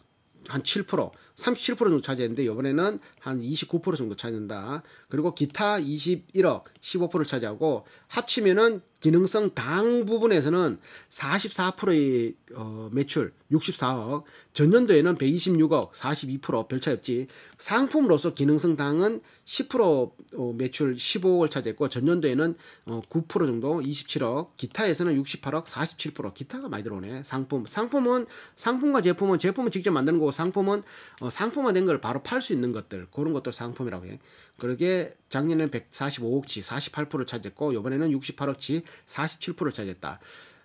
한 7%, 37% 정도 차지했는데 이번에는 한 29% 정도 차지한다. 그리고 기타 21억 15%를 차지하고 합치면은 기능성 당 부분에서는 44%의 어, 매출 64억, 전년도에는 126억 42%별 차이 없지 상품으로서 기능성 당은 10% 어, 매출 15억을 차지했고 전년도에는 9% 어, 정도 27억 기타에서는 68억 47% 기타가 많이 들어오네 상품 상품은 상품과 제품은 제품은 직접 만드는 거고 상품은 어, 상품화된 걸 바로 팔 수 있는 것들 그런 것들 상품이라고 해 그러게 작년에는 145억치 48%를 차지했고 이번에는 68억치 47%를 차지했다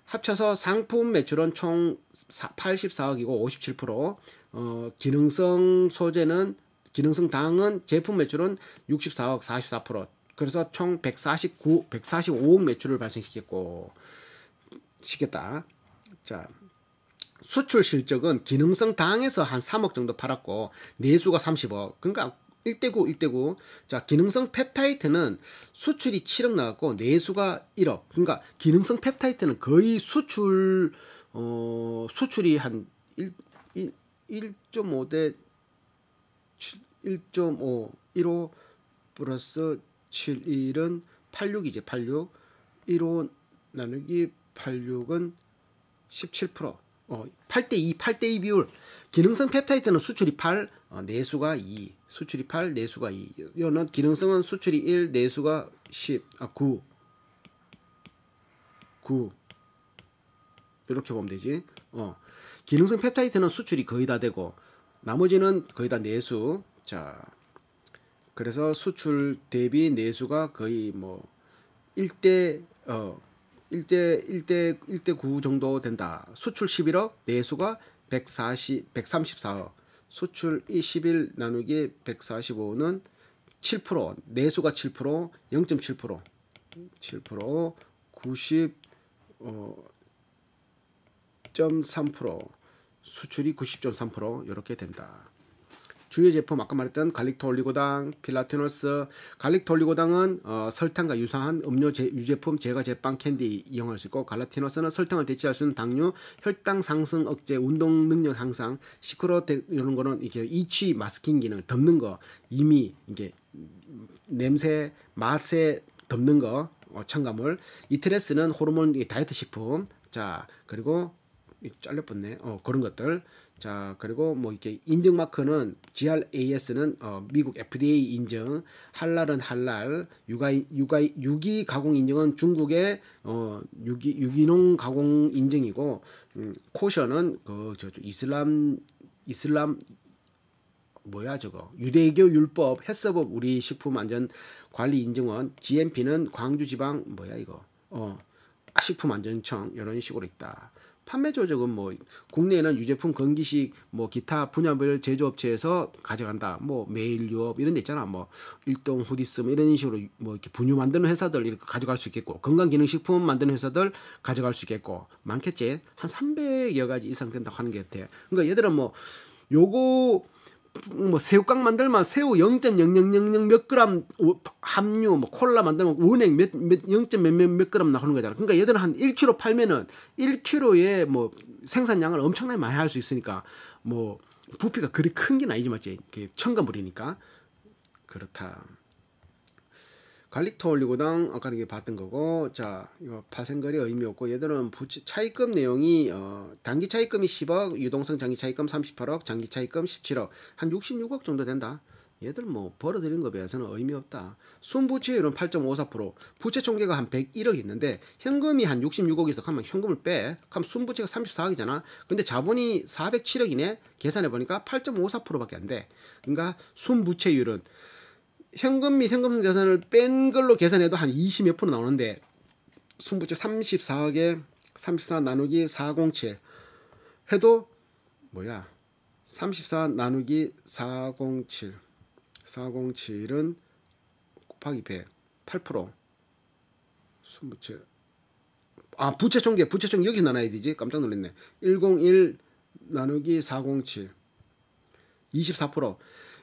합쳐서 상품 매출은 총 84억이고 57% 어, 기능성 소재는 기능성 당은 제품 매출은 64억 44% 그래서 총 149, 145억 매출을 발생시켰고 시켰다. 자, 수출 실적은 기능성 당에서 한 3억 정도 팔았고 내수가 30억. 그러니까 1대9, 1대9. 자, 기능성 펩타이트는 수출이 7억 나왔고 내수가 1억. 그러니까 기능성 펩타이트는 거의 수출 어, 수출이 한 1, 1, 1.5대 7, 1.5, 15 플러스 7, 1은 86이지, 86. 15 나누기 86은 17%. 어, 8대 2, 8 대 2 비율. 기능성 펩타이트는 수출이 8, 어, 내수가 2. 수출이 8, 내수가 2. 이거는 기능성은 수출이 1, 내수가 10, 아, 9. 9. 이렇게 보면 되지. 어. 기능성 펩타이드는 수출이 거의 다 되고 나머지는 거의 다 내수. 자. 그래서 수출 대비 내수가 거의 뭐 1대 어 1대 1대 1대 9 정도 된다. 수출 11억, 내수가 140 134억. 수출 21 나누기 145는 7%, 내수가 7%, 0.7%, 7%, 90, 어, 90.3%, 수출이 90.3% 이렇게 된다. 주요 제품 아까 말했던 갈릭 돌리고당, 필라테노스, 갈릭 돌리고당은 어, 설탕과 유사한 음료 제, 유제품, 제과, 제빵, 캔디 이용할 수 있고 갈라티노스는 설탕을 대체할 수 있는 당류, 혈당 상승 억제, 운동 능력 향상, 시크로 이런 거는 이게 이취 마스킹 기능, 덮는 거 이미 이게 냄새, 맛에 덮는 거 어, 첨가물, 이트레스는 호르몬 다이어트 식품, 자 그리고 잘려었네 어, 그런 것들. 자, 그리고 뭐 이렇게 인증 마크는 GRAS는 어, 미국 FDA 인증, 할랄은 할랄, 유가 유가 유기 가공 인증은 중국의 어 유기 유기농 가공 인증이고 음, 코셔는 그저 저, 이슬람 이슬람 뭐야 저거 유대교 율법 해서법 우리 식품 안전 관리 인증원 GMP는 광주지방 뭐야 이거 어 식품안전청 이런 식으로 있다. 판매 조직은 뭐 국내에는 유제품 건기식 뭐 기타 분야별 제조업체에서 가져간다. 뭐 메일유업 이런 데 있잖아. 뭐 일동 후디스 뭐 이런 식으로 뭐 이렇게 분유 만드는 회사들 이렇게 가져갈 수 있겠고 건강기능식품 만드는 회사들 가져갈 수 있겠고 많겠지. 한 300여 가지 이상 된다고 하는 게 같아. 그러니까 얘들은 뭐 요거 뭐 새우깡 만들면 새우 0.0000 몇 그램 함유 뭐 콜라 만들면 원액 몇 몇 0. 몇몇 몇 그램 나오는 거잖아. 그러니까 얘들은 한 1kg 팔면은 1kg에 뭐 생산량을 엄청나게 많이 할 수 있으니까 뭐 부피가 그리 큰 게 아니지 맞지? 이게 첨가물이니까 그렇다. 갈릭터 올리고당 아까 이게 봤던 거고 자 이거 파생거리 의미 없고 얘들은 부채차입금 내용이 어, 단기 차입금이 10억 유동성 장기 차입금 38억 장기 차입금 17억 한 66억 정도 된다 얘들 뭐 벌어들인 거에 비해서는 의미 없다 순부채율은 8.54% 부채 총계가 한 101억 있는데 현금이 한 66억 에서가면 현금을 빼 그럼 순부채가 34억이잖아 근데 자본이 407억이네 계산해 보니까 8.54% 밖에 안 돼 그러니까 순부채율은 현금 및 현금성 자산을 뺀 걸로 계산해도 한 20 몇 프로 나오는데 순부채 34억에 34 나누기 407 해도 뭐야 34 나누기 407 407은 곱하기 100 8% 순부채 아 부채 총계 부채 총계 여기서 나눠야 되지 깜짝 놀랐네 101 나누기 407 24%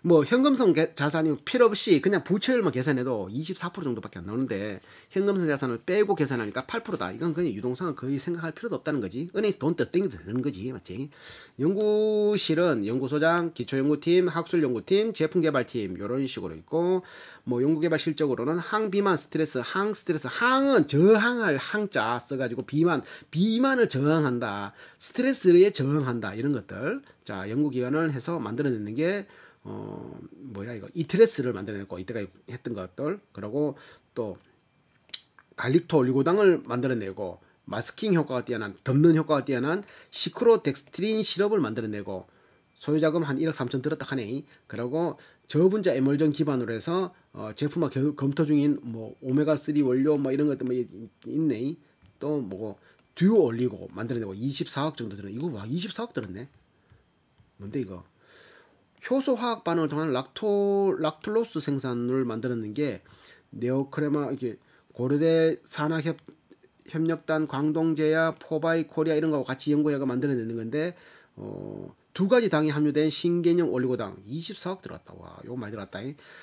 뭐 현금성 자산이 필요 없이 그냥 부채율만 계산해도 24% 정도밖에 안 나오는데 현금성 자산을 빼고 계산하니까 8%다. 이건 그냥 유동성은 거의 생각할 필요도 없다는 거지. 은행에서 돈 떼땡겨도 되는 거지. 맞지? 연구실은 연구소장, 기초연구팀, 학술연구팀, 제품개발팀 이런 식으로 있고 뭐 연구개발 실적으로는 항비만 스트레스, 항 스트레스, 항은 저항할 항자 써가지고 비만, 비만을 저항한다. 스트레스에 저항한다. 이런 것들. 자, 연구기관을 해서 만들어내는 게어 뭐야 이거 이트레스를 만들어냈고 이때가 했던 것들 그리고 또 갈릭토 올리고당을 만들어내고 마스킹 효과가 뛰어난 덮는 효과가 뛰어난 시크로덱스트린 시럽을 만들어내고 소유자금 한 1억 3천 들었다 하네 그리고 저분자 에멀전 기반으로 해서 어, 제품화 겨, 검토 중인 뭐 오메가3 원료 뭐 이런 것들 뭐 있네 또 뭐고 듀오 올리고 만들어내고 24억 정도 들었네 이거 와 24억 들었네 뭔데 이거 효소 화학 반응을 통한 락토 락톨로스 생산을 만들었는 게 네오크레마 이게 고려대 산학 협 협력단 광동제야 포바이 코리아 이런 거하고 같이 연구해가 만들어내는 건데 어두 가지 당이 합류된 신개념 올리고당 24억 들었다. 와, 요거 많이 들었다.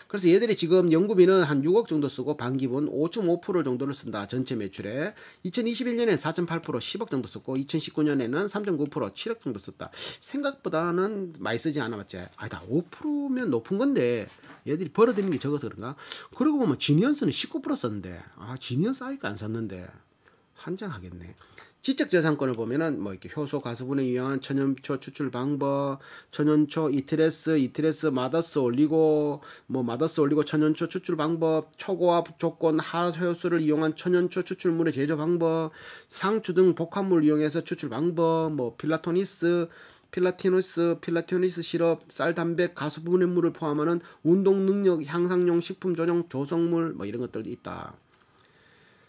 그래서 얘들이 지금 연구비는 한 6억 정도 쓰고 반기분 5.5% 정도를 쓴다. 전체 매출에 2021년엔 4.8% 10억 정도 썼고 2019년에는 3.9% 7억 정도 썼다. 생각보다는 많이 쓰지 않아봤지. 아니다. 5%면 높은 건데 얘들이 벌어들이는 게 적어서 그런가? 그러고 보면 지니언스는 19% 썼는데 아, 지니언스 아이가 안 샀는데 한 장 하겠네. 지적재산권을 보면은 뭐 이렇게 효소 가수분에 의한 천연초 추출 방법, 천연초 이트레스, 이트레스 마더스 올리고 뭐 마더스 올리고 천연초 추출 방법, 초고화 조건 하효소를 이용한 천연초 추출물의 제조 방법, 상추 등 복합물 이용해서 추출 방법, 뭐 필라토니스 필라티노스, 필라티노스 시럽, 쌀, 담백, 가수분해물을 포함하는 운동 능력 향상용 식품 조정 조성물 뭐 이런 것들도 있다.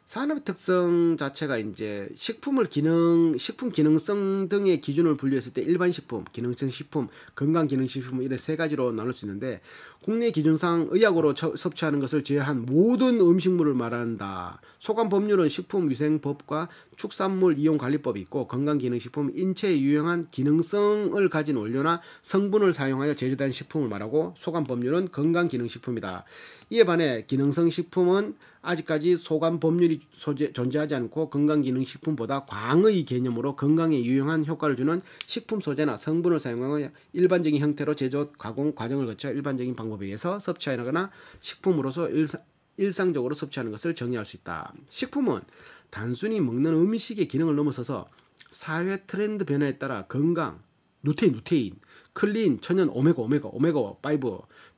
산업 특성 자체가 이제 식품을 기능, 식품 기능성 등의 기준을 분류했을 때 일반 식품, 기능성 식품, 건강 기능 식품 이런 세 가지로 나눌 수 있는데 국내 기준상 의약으로 처, 섭취하는 것을 제외한 모든 음식물을 말한다. 소관 법률은 식품위생법과 축산물 이용관리법이 있고 건강기능식품 인체에 유용한 기능성을 가진 원료나 성분을 사용하여 제조된 식품을 말하고 소관 법률은 건강기능식품이다. 이에 반해 기능성 식품은 아직까지 소관 법률이 소재, 존재하지 않고 건강기능식품보다 광의 개념으로 건강에 유용한 효과를 주는 식품 소재나 성분을 사용하여 일반적인 형태로 제조, 가공 과정을 거쳐 일반적인 방법에 의해서 섭취하거나 식품으로서 일상, 일상적으로 섭취하는 것을 정의할 수 있다. 식품은 단순히 먹는 음식의 기능을 넘어서서 사회 트렌드 변화에 따라 건강, 누테인, 누테인, 클린, 천연 오메가 오메가 오메가 5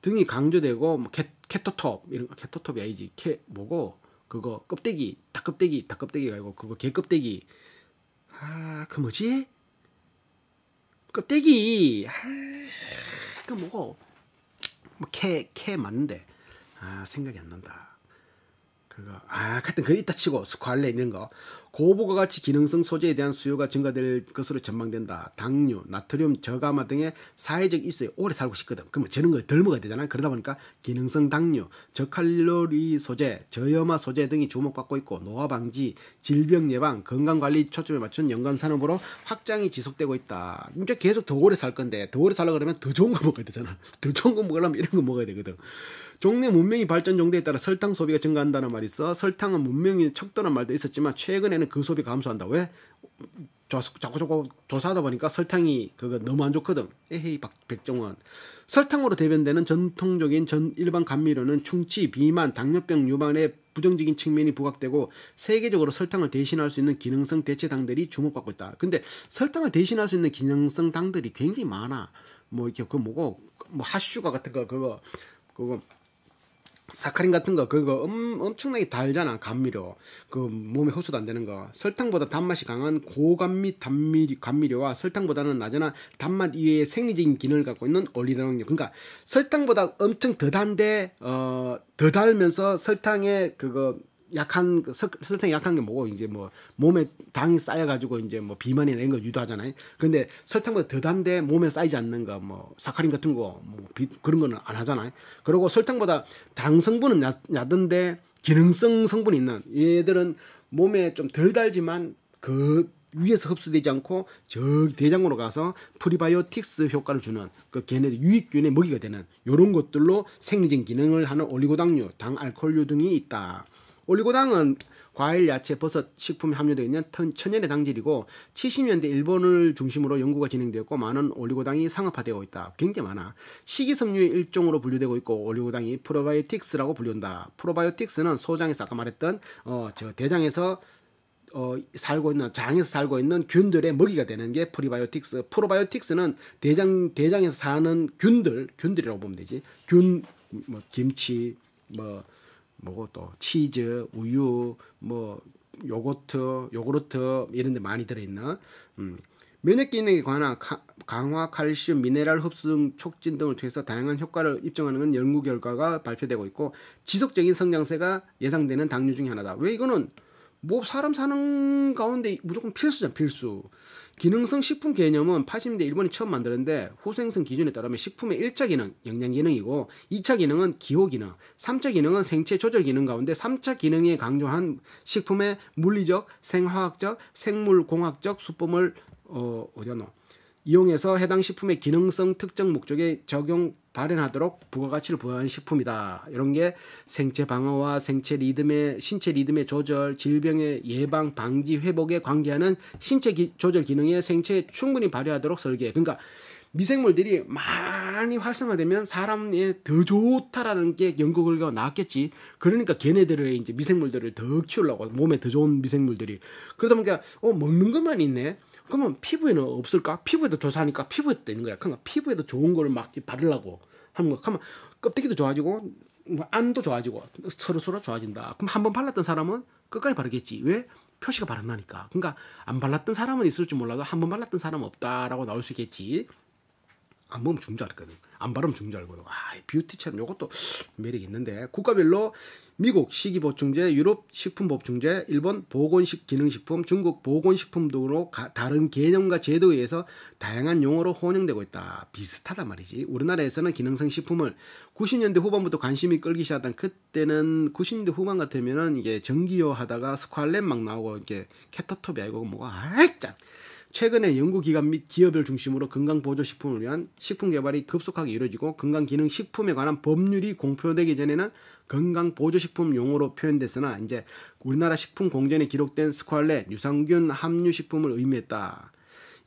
등이 강조되고 뭐 개, 케토톱 이런 거 케토톱이 아니지 케 뭐고 그거 껍데기 닭 껍데기 닭껍데기말고 그거 개 껍데기 아 그 뭐지 껍데기 아 그 뭐고 뭐케케 맞는데 아 생각이 안 난다 그거 아 하여튼 그 이따 치고 스ኳ알레 있는 거 고부가 가치 기능성 소재에 대한 수요가 증가될 것으로 전망된다. 당뇨 나트륨, 저감화 등의 사회적 이슈에 오래 살고 싶거든. 그러면 저런 걸 덜 먹어야 되잖아. 그러다 보니까 기능성 당뇨 저칼로리 소재, 저염화 소재 등이 주목받고 있고 노화 방지, 질병 예방, 건강관리 초점에 맞춘 연관 산업으로 확장이 지속되고 있다. 이제 계속 더 오래 살 건데 더 오래 살려고 그러면 더 좋은 거 먹어야 되잖아. 더 좋은 거 먹으려면 이런 거 먹어야 되거든. 종래 문명이 발전 정도에 따라 설탕 소비가 증가한다는 말이 있어 설탕은 문명이 척도란 말도 있었지만 최근에는 그 소비 감소한다 왜 자꾸 자꾸 조사하다 보니까 설탕이 그거 너무 안 좋거든 에헤이 박, 백종원 설탕으로 대변되는 전통적인 전 일반 감미료는 충치 비만 당뇨병 유방에 부정적인 측면이 부각되고 세계적으로 설탕을 대신할 수 있는 기능성 대체 당들이 주목받고 있다. 근데 설탕을 대신할 수 있는 기능성 당들이 굉장히 많아. 뭐 이렇게 그 뭐고 뭐하슈가 같은 거 그거 그거 사카린 같은 거 그거 엄, 엄청나게 달잖아 감미료 그 몸에 흡수도 안 되는 거 설탕보다 단맛이 강한 고감미 단미 감미료와 설탕보다는 낮으나 단맛 이외의 생리적인 기능을 갖고 있는 올리드당류 그러니까 설탕보다 엄청 더 단데 어더 달면서 설탕의 그거 약한 그 설탕이 약한 게 뭐고 이제 뭐 몸에 당이 쌓여가지고 이제 뭐 비만이나 이런 걸 유도하잖아요. 근데 설탕보다 더 단데 몸에 쌓이지 않는 거뭐 사카린 같은 거뭐 그런 거는 안 하잖아요. 그리고 설탕보다 당 성분은 얕, 얕은데 기능성 성분이 있는 얘들은 몸에 좀 덜 달지만 그 위에서 흡수되지 않고 저 대장으로 가서 프리바이오틱스 효과를 주는 그 걔네 들 유익균의 먹이가 되는 요런 것들로 생리적 기능을 하는 올리고당류, 당알코올류 등이 있다. 올리고당은 과일, 야채, 버섯, 식품이 함유되어 있는 천연의 당질이고 70년대 일본을 중심으로 연구가 진행되었고 많은 올리고당이 상업화되고 있다. 굉장히 많아. 식이섬유의 일종으로 분류되고 있고 올리고당이 프로바이오틱스라고 불린다. 프로바이오틱스는 소장에서 아까 말했던 어, 저 대장에서 어, 살고 있는 장에서 살고 있는 균들의 먹이가 되는 게 프리바이오틱스. 프로바이오틱스는 대장 대장에서 사는 균들 균들이라고 보면 되지. 균 뭐 김치 뭐 뭐고 또 치즈, 우유, 뭐 요거트, 요구르트 이런 데 많이 들어있나 음, 면역 기능에 관한 카, 강화, 칼슘, 미네랄 흡수 촉진 등을 통해서 다양한 효과를 입증하는 건 연구 결과가 발표되고 있고 지속적인 성장세가 예상되는 당류 중의 하나다. 왜 이거는 뭐 사람 사는 가운데 무조건 필수잖아 필수. 기능성 식품 개념은 80년대 일본이 처음 만드는데 호생성 기준에 따르면 식품의 1차 기능, 영양 기능이고 2차 기능은 기호 기능, 3차 기능은 생체 조절 기능 가운데 3차 기능에 강조한 식품의 물리적, 생화학적, 생물공학적 수법을 어 어디였노? 이용해서 해당 식품의 기능성 특정 목적에 적용 발현하도록 부가가치를 부여한 식품이다. 이런 게 생체 방어와 생체 리듬의 신체 리듬의 조절, 질병의 예방, 방지, 회복에 관계하는 신체 기, 조절 기능에 생체에 충분히 발휘하도록 설계. 그러니까 미생물들이 많이 활성화되면 사람에 더 좋다라는 게 연구 결과가 나왔겠지. 그러니까 걔네들을 이제 미생물들을 더 키우려고 몸에 더 좋은 미생물들이 그러다 보니까 어 먹는 것만 있네. 그러면 피부에는 없을까? 피부에도 조사하니까 피부에도 되는 거야. 그러니까 피부에도 좋은 거를 막 바르려고 하는 거. 그러면 껍데기도 좋아지고 뭐 안도 좋아지고 서로 서로 좋아진다. 그럼 한번 발랐던 사람은 끝까지 바르겠지. 왜? 표시가 바른다니까. 그러니까 안 발랐던 사람은 있을지 몰라도 한번 발랐던 사람은 없다라고 나올 수 있겠지. 안 보면 중줄 알거든 안바름중절는로알고아 뷰티처럼 요것도 매력 있는데 국가별로 미국 식이보충제, 유럽 식품보충제, 일본 보건식 기능식품, 중국 보건식품 등으로 가, 다른 개념과 제도에 의해서 다양한 용어로 혼용되고 있다. 비슷하단 말이지. 우리나라에서는 기능성 식품을 90년대 후반부터 관심이 끌기 시작한 그때는 90년대 후반 같으면은 이게 전기요 하다가 스ኳ렛 막 나오고 이게 렇 캐터톱이 아니고 뭐가 아이 짠. 최근에 연구기관 및 기업을 중심으로 건강보조식품을 위한 식품 개발이 급속하게 이루어지고 건강기능식품에 관한 법률이 공표되기 전에는 건강보조식품 용어로 표현됐으나 이제 우리나라 식품 공전에 기록된 스ኳ레 유산균 함유식품을 의미했다.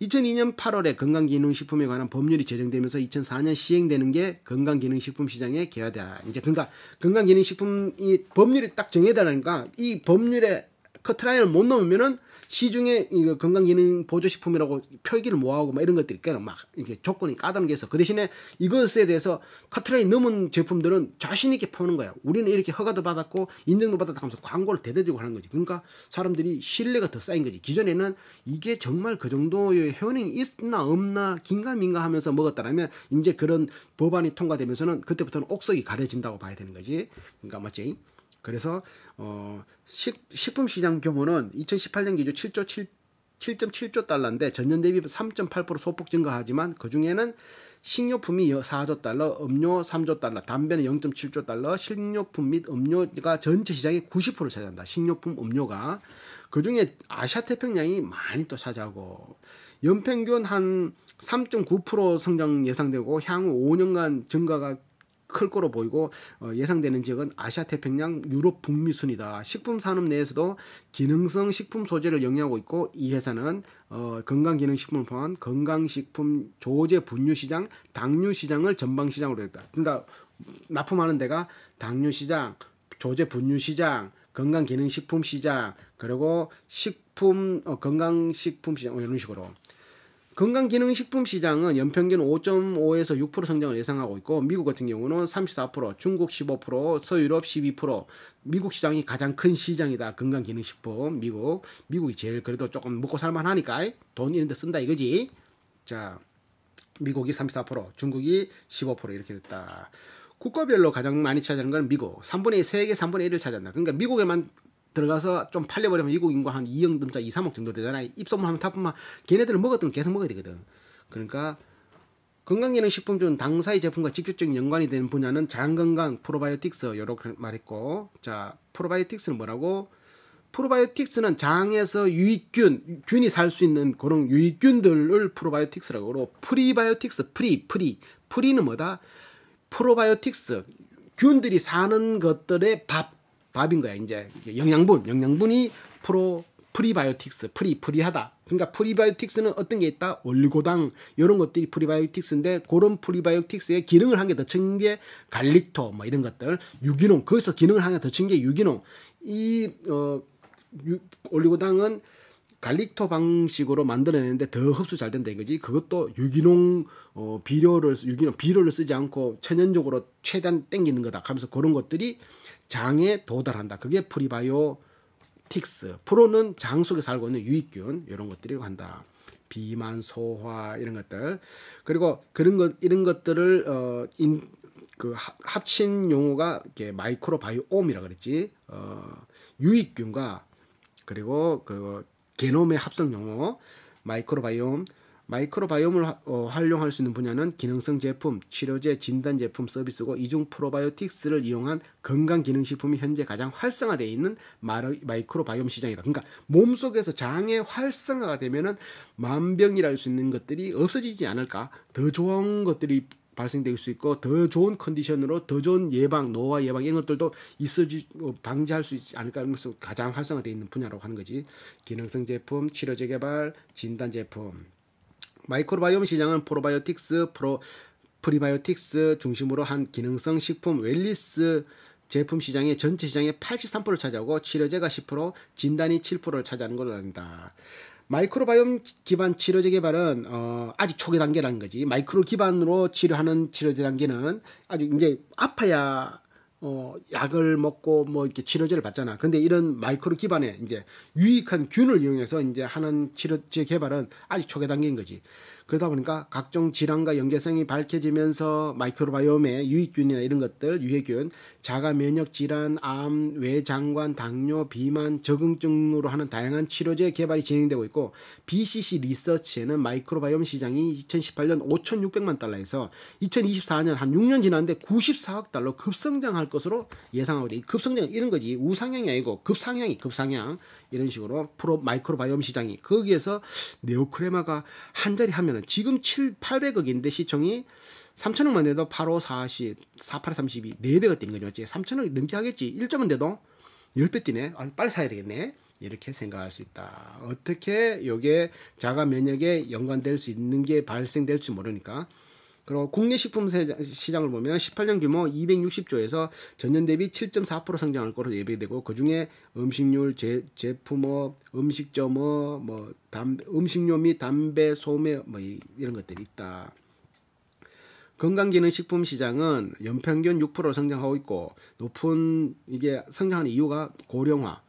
2002년 8월에 건강기능식품에 관한 법률이 제정되면서 2004년 시행되는 게 건강기능식품 시장의 개화다. 이제 그러니까 건강기능식품이 법률이 딱 정해달라니까 이 법률에 커트라인을 못 넘으면은 시중에 이거 건강기능 보조식품이라고 표기를 모아오고 막 이런 것들이 꽤나막 이렇게 조건이 까다롭게서 그 대신에 이것에 대해서 커트라인 넘은 제품들은 자신있게 파는 거야. 우리는 이렇게 허가도 받았고 인증도 받았다 하면서 광고를 대대적으로 하는 거지. 그러니까 사람들이 신뢰가 더 쌓인 거지. 기존에는 이게 정말 그 정도의 효능이 있나 없나 긴가민가 하면서 먹었다라면 이제 그런 법안이 통과되면서는 그때부터는 옥석이 가려진다고 봐야 되는 거지. 그러니까 맞지? 그래서 어, 식, 식품 시장 규모는 2018년 기준 7조 7 7.7조 달러인데 전년 대비 3.8% 소폭 증가하지만 그 중에는 식료품이 4조 달러, 음료 3조 달러, 담배는 0.7조 달러, 식료품 및 음료가 전체 시장의 90%를 차지한다. 식료품, 음료가 그 중에 아시아 태평양이 많이 또 차지하고 연평균 한 3.9% 성장 예상되고 향후 5년간 증가가 클 거로 보이고 어, 예상되는 지역은 아시아 태평양, 유럽 북미 순이다. 식품 산업 내에서도 기능성 식품 소재를 영위하고 있고 이 회사는 어, 건강기능식품을 포함한 건강식품 조제 분유 시장, 당류 시장을 전방 시장으로 했다. 그러니까 납품하는 데가 당류 시장, 조제 분유 시장, 건강기능식품 시장, 그리고 식품 어, 건강식품 시장 뭐 이런 식으로. 건강기능식품 시장은 연평균 5.5에서 6% 성장을 예상하고 있고 미국 같은 경우는 34%, 중국 15%, 서유럽 12%, 미국 시장이 가장 큰 시장이다. 건강기능식품 미국. 미국이 제일 그래도 조금 먹고 살만하니까 돈 있는데 쓴다 이거지. 자, 미국이 34%, 중국이 15% 이렇게 됐다. 국가별로 가장 많이 차지하는 건 미국. 3분의 1, 세계 3분의 1을 차지한다. 그러니까 미국에만 들어가서 좀 팔려버리면 미국 인구 한 2억 넘자 2, 3억 정도 되잖아. 요 입소문하면 타품만 걔네들은 먹었던 계속 먹어야 되거든. 그러니까 건강기능식품중 당사의 제품과 직접적인 연관이 되는 분야는 자연건강, 프로바이오틱스 요렇게 말했고 자 프로바이오틱스는 뭐라고? 프로바이오틱스는 장에서 유익균, 균이 살 수 있는 그런 유익균들을 프로바이오틱스라고 그고 프리바이오틱스, 프리, 프리, 프리는 뭐다? 프로바이오틱스, 균들이 사는 것들의 밥, 밥인 거야. 이제 영양분, 영양분이 프로 프리바이오틱스, 프리 프리하다. 그러니까 프리바이오틱스는 어떤 게 있다? 올리고당 이런 것들이 프리바이오틱스인데 그런 프리바이오틱스의 기능을 한 개더친게 갈릭토 뭐 이런 것들 유기농 거기서 기능을 한 개더친게 유기농 이 어, 올리고당은 갈릭토 방식으로 만들어내는데 더 흡수 잘 된다 이거지. 그것도 유기농 어, 비료를 유기농 비료를 쓰지 않고 천연적으로 최대한 땡기는 거다. 하면서 그런 것들이 장에 도달한다. 그게 프리바이오틱스. 프로는 장 속에 살고 있는 유익균 이런 것들이 한다. 비만, 소화 이런 것들. 그리고 그런 것 이런 것들을 어, 인, 그 합친 용어가 이렇게 마이크로바이옴이라 그랬지. 어, 유익균과 그리고 그 게놈의 합성 용어 마이크로바이옴 마이크로바이옴을 어, 활용할 수 있는 분야는 기능성 제품, 치료제, 진단 제품 서비스고 이중 프로바이오틱스를 이용한 건강 기능식품이 현재 가장 활성화되어 있는 마 마이크로바이옴 시장이다. 그러니까 몸속에서 장의 활성화가 되면은 만병이라 할 수 있는 것들이 없어지지 않을까? 더 좋은 것들이 발생될 수 있고 더 좋은 컨디션으로 더 좋은 예방, 노화 예방 이런 것들도 있어지 어, 방지할 수 있지 않을까 하면서 가장 활성화되어 있는 분야라고 하는 거지. 기능성 제품, 치료제 개발, 진단 제품, 마이크로바이옴 시장은 프로바이오틱스, 프로, 프리바이오틱스 중심으로 한 기능성 식품 웰리스 제품 시장의 전체 시장의 83%를 차지하고 치료제가 10%, 진단이 7%를 차지하는 걸로 나니다 마이크로바이옴 기반 치료제 개발은 어, 아직 초기 단계라는 거지. 마이크로 기반으로 치료하는 치료제 단계는 아주 이제 아파야 어, 약을 먹고 뭐 이렇게 치료제를 받잖아. 근데 이런 마이크로 기반의 이제 유익한 균을 이용해서 이제 하는 치료제 개발은 아직 초기 단계인 거지. 그러다 보니까 각종 질환과 연계성이 밝혀지면서 마이크로바이옴의 유익균이나 이런 것들, 유해균, 자가 면역 질환, 암, 외장관, 당뇨, 비만, 적응증으로 하는 다양한 치료제 개발이 진행되고 있고 BCC 리서치에는 마이크로바이옴 시장이 2018년 5,600만 달러에서 2024년 한 6년 지났는데 94억 달러 급성장할 것으로 예상하고 있다. 이 급성장 이런 거지 우상향이 아니고 급상향이 급상향 이런 식으로 프로 마이크로바이옴 시장이 거기에서 네오크레마가 한 자리 하면 3천은 지금 7, 800억인데 시총이 3천억만 돼도 8호 40, 48, 32, 4배가 뛰는 거죠. 맞 3천억 넘게 하겠지. 1점은 돼도 10배 뛰네. 아, 빨리 사야 되겠네. 이렇게 생각할 수 있다. 어떻게 이게 자가 면역에 연관될 수 있는 게 발생될지 모르니까 그리고 국내 식품 시장을 보면 18년 규모 260조에서 전년 대비 7.4% 성장할 것으로 예배되고 그중에 음식률, 제, 제품업, 음식점업, 뭐 담, 음식료 및 담배, 소매 뭐 이, 이런 것들이 있다. 건강기능식품 시장은 연평균 6% 성장하고 있고 높은 이게 성장하는 이유가 고령화,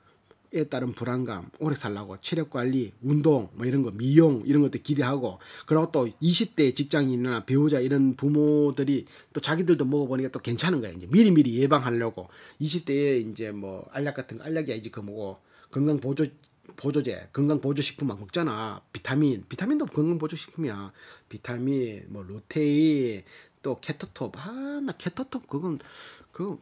에 따른 불안감, 오래 살라고 체력 관리, 운동, 뭐 이런 거, 미용 이런 것도 기대하고 그리고 또 20대 직장인이나 배우자 이런 부모들이 또 자기들도 먹어보니까 또 괜찮은 거야 이제 미리미리 예방하려고 20대에 이제 뭐 알약 같은 거 알약이 야 이제 그 뭐고 건강 보조 보조제, 건강 보조 식품 막 먹잖아. 비타민, 비타민도 건강 보조 식품이야. 비타민, 뭐 루테인, 또 케토톱. 아, 나 케토톱 그건 그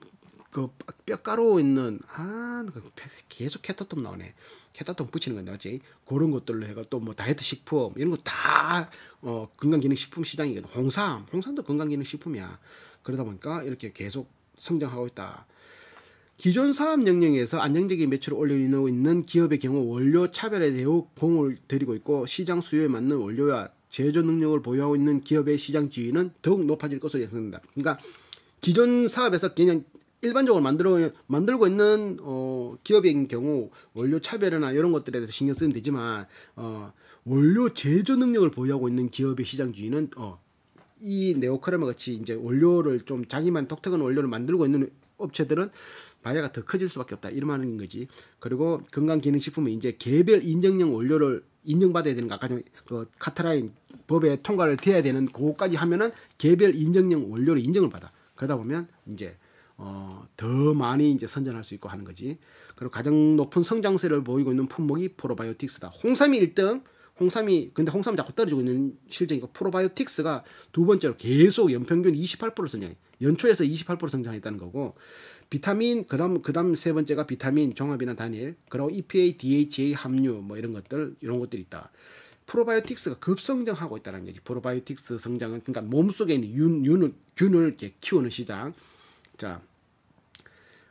그 뼈가루 있는 아 그 계속 캐터톱 나오네 캐터톱 붙이는 건데 맞지 그런 것들로 해가 또 뭐 다이어트 식품 이런 거 다 어 건강기능식품 시장이거든 홍삼 홍삼도 건강기능식품이야 그러다 보니까 이렇게 계속 성장하고 있다 기존 사업 영역에서 안정적인 매출을 올려내고 있는 기업의 경우 원료 차별에 대해 공을 들이고 있고 시장 수요에 맞는 원료와 제조 능력을 보유하고 있는 기업의 시장 지위는 더욱 높아질 것으로 예상된다. 그러니까 기존 사업에서 그냥 일반적으로 만들어, 만들고 있는 어, 기업인 경우 원료 차별이나 이런 것들에 대해서 신경 쓰면 되지만 어, 원료 제조 능력을 보유하고 있는 기업의 시장주의는 어, 이 네오카르마 같이 이제 원료를 좀 자기만 독특한 원료를 만들고 있는 업체들은 바야가 더 커질 수밖에 없다 이런 말인 거지 그리고 건강기능식품은 이제 개별 인정형 원료를 인정받아야 되는 거 아까 그카트라인 법에 통과를 돼야 되는 그거까지 하면은 개별 인정형 원료를 인정을 받아 그러다 보면 이제 어, 더 많이 이제 선전할 수 있고 하는 거지. 그리고 가장 높은 성장세를 보이고 있는 품목이 프로바이오틱스다. 홍삼이 1등, 홍삼이 근데 홍삼 자꾸 떨어지고 있는 실정이고 프로바이오틱스가 두 번째로 계속 연평균 28% 성장, 연초에서 28% 성장했다는 거고 비타민 그다음 그다음 세 번째가 비타민 종합이나 단일 그리고 EPA, DHA 함유 뭐 이런 것들 이런 것들이 있다. 프로바이오틱스가 급성장하고 있다는 거지. 프로바이오틱스 성장은 그러니까 몸 속에 있는 윤, 윤을, 균을 이렇게 키우는 시장. 자,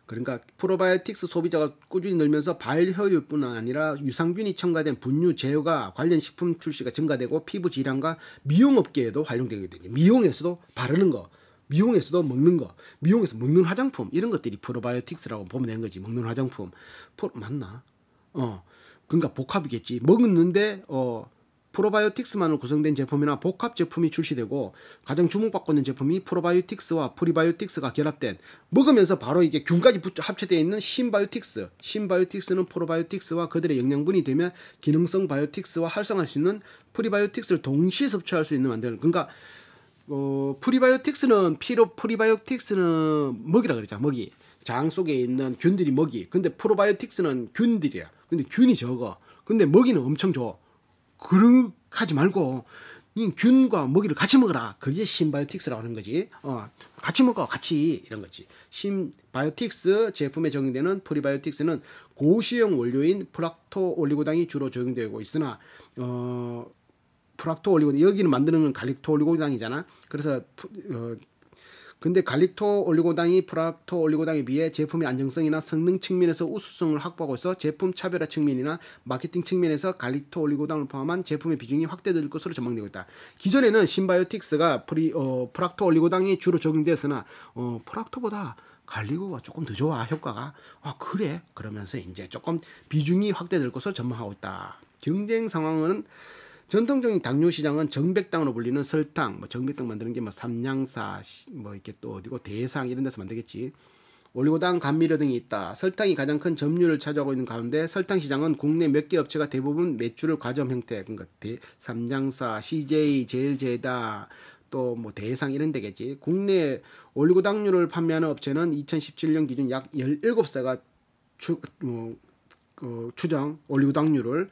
그러니까 프로바이오틱스 소비자가 꾸준히 늘면서 발효율뿐 아니라 유산균이 첨가된 분유 제어가 관련 식품 출시가 증가되고 피부 질환과 미용업계에도 활용되게 되죠. 미용에서도 바르는 거, 미용에서도 먹는 거, 미용에서 먹는 화장품 이런 것들이 프로바이오틱스라고 보면 되는 거지. 먹는 화장품, 포, 맞나? 어, 그러니까 복합이겠지. 먹는데 어 프로바이오틱스만으로 구성된 제품이나 복합 제품이 출시되고 가장 주목받고 있는 제품이 프로바이오틱스와 프리바이오틱스가 결합된 먹으면서 바로 이게 균까지 합체되어 있는 신바이오틱스 신바이오틱스는 프로바이오틱스와 그들의 영양분이 되면 기능성 바이오틱스와 활성할 화수 있는 프리바이오틱스를 동시에 섭취할 수 있는 만드는 그러니까 어, 프리바이오틱스는 피로 프리바이오틱스는 먹이라 그러죠 먹이 장 속에 있는 균들이 먹이 근데 프로바이오틱스는 균들이야 근데 균이 적어 근데 먹이는 엄청 좋아 그렇게 하지 말고 이 균과 먹이를 같이 먹어라. 그게 심바이오틱스라고 하는 거지. 어, 같이 먹어, 같이 이런 거지. 심바이오틱스 제품에 적용되는 프리바이오틱스는 고시용 원료인 프락토 올리고당이 주로 적용되고 있으나 어, 프락토 올리고당 여기는 만드는 건 갈릭토 올리고당이잖아. 그래서 어, 근데 갈릭토 올리고당이 프락토 올리고당에 비해 제품의 안정성이나 성능 측면에서 우수성을 확보하고 있어 제품 차별화 측면이나 마케팅 측면에서 갈릭토 올리고당을 포함한 제품의 비중이 확대될 것으로 전망되고 있다. 기존에는 신바이오틱스가 프리, 어, 프락토 올리고당이 주로 적용되었으나 어, 프락토보다 갈리고가 조금 더 좋아 효과가 아 그래 그러면서 이제 조금 비중이 확대될 것으로 전망하고 있다. 경쟁 상황은 전통적인 당류 시장은 정백당으로 불리는 설탕, 뭐 정백당 만드는 게 뭐 삼양사, 뭐 이렇게 또 어디고 대상 이런 데서 만들겠지. 올리고당, 감미료 등이 있다. 설탕이 가장 큰 점유를 차지하고 있는 가운데 설탕 시장은 국내 몇 개 업체가 대부분 매출을 과점 형태, 그러니까 대, 삼양사, CJ, 제일제다, 또 뭐 대상 이런 데겠지. 국내 올리고당류를 판매하는 업체는 2017년 기준 약 17사가 추, 뭐, 어, 그 추정 올리고당류를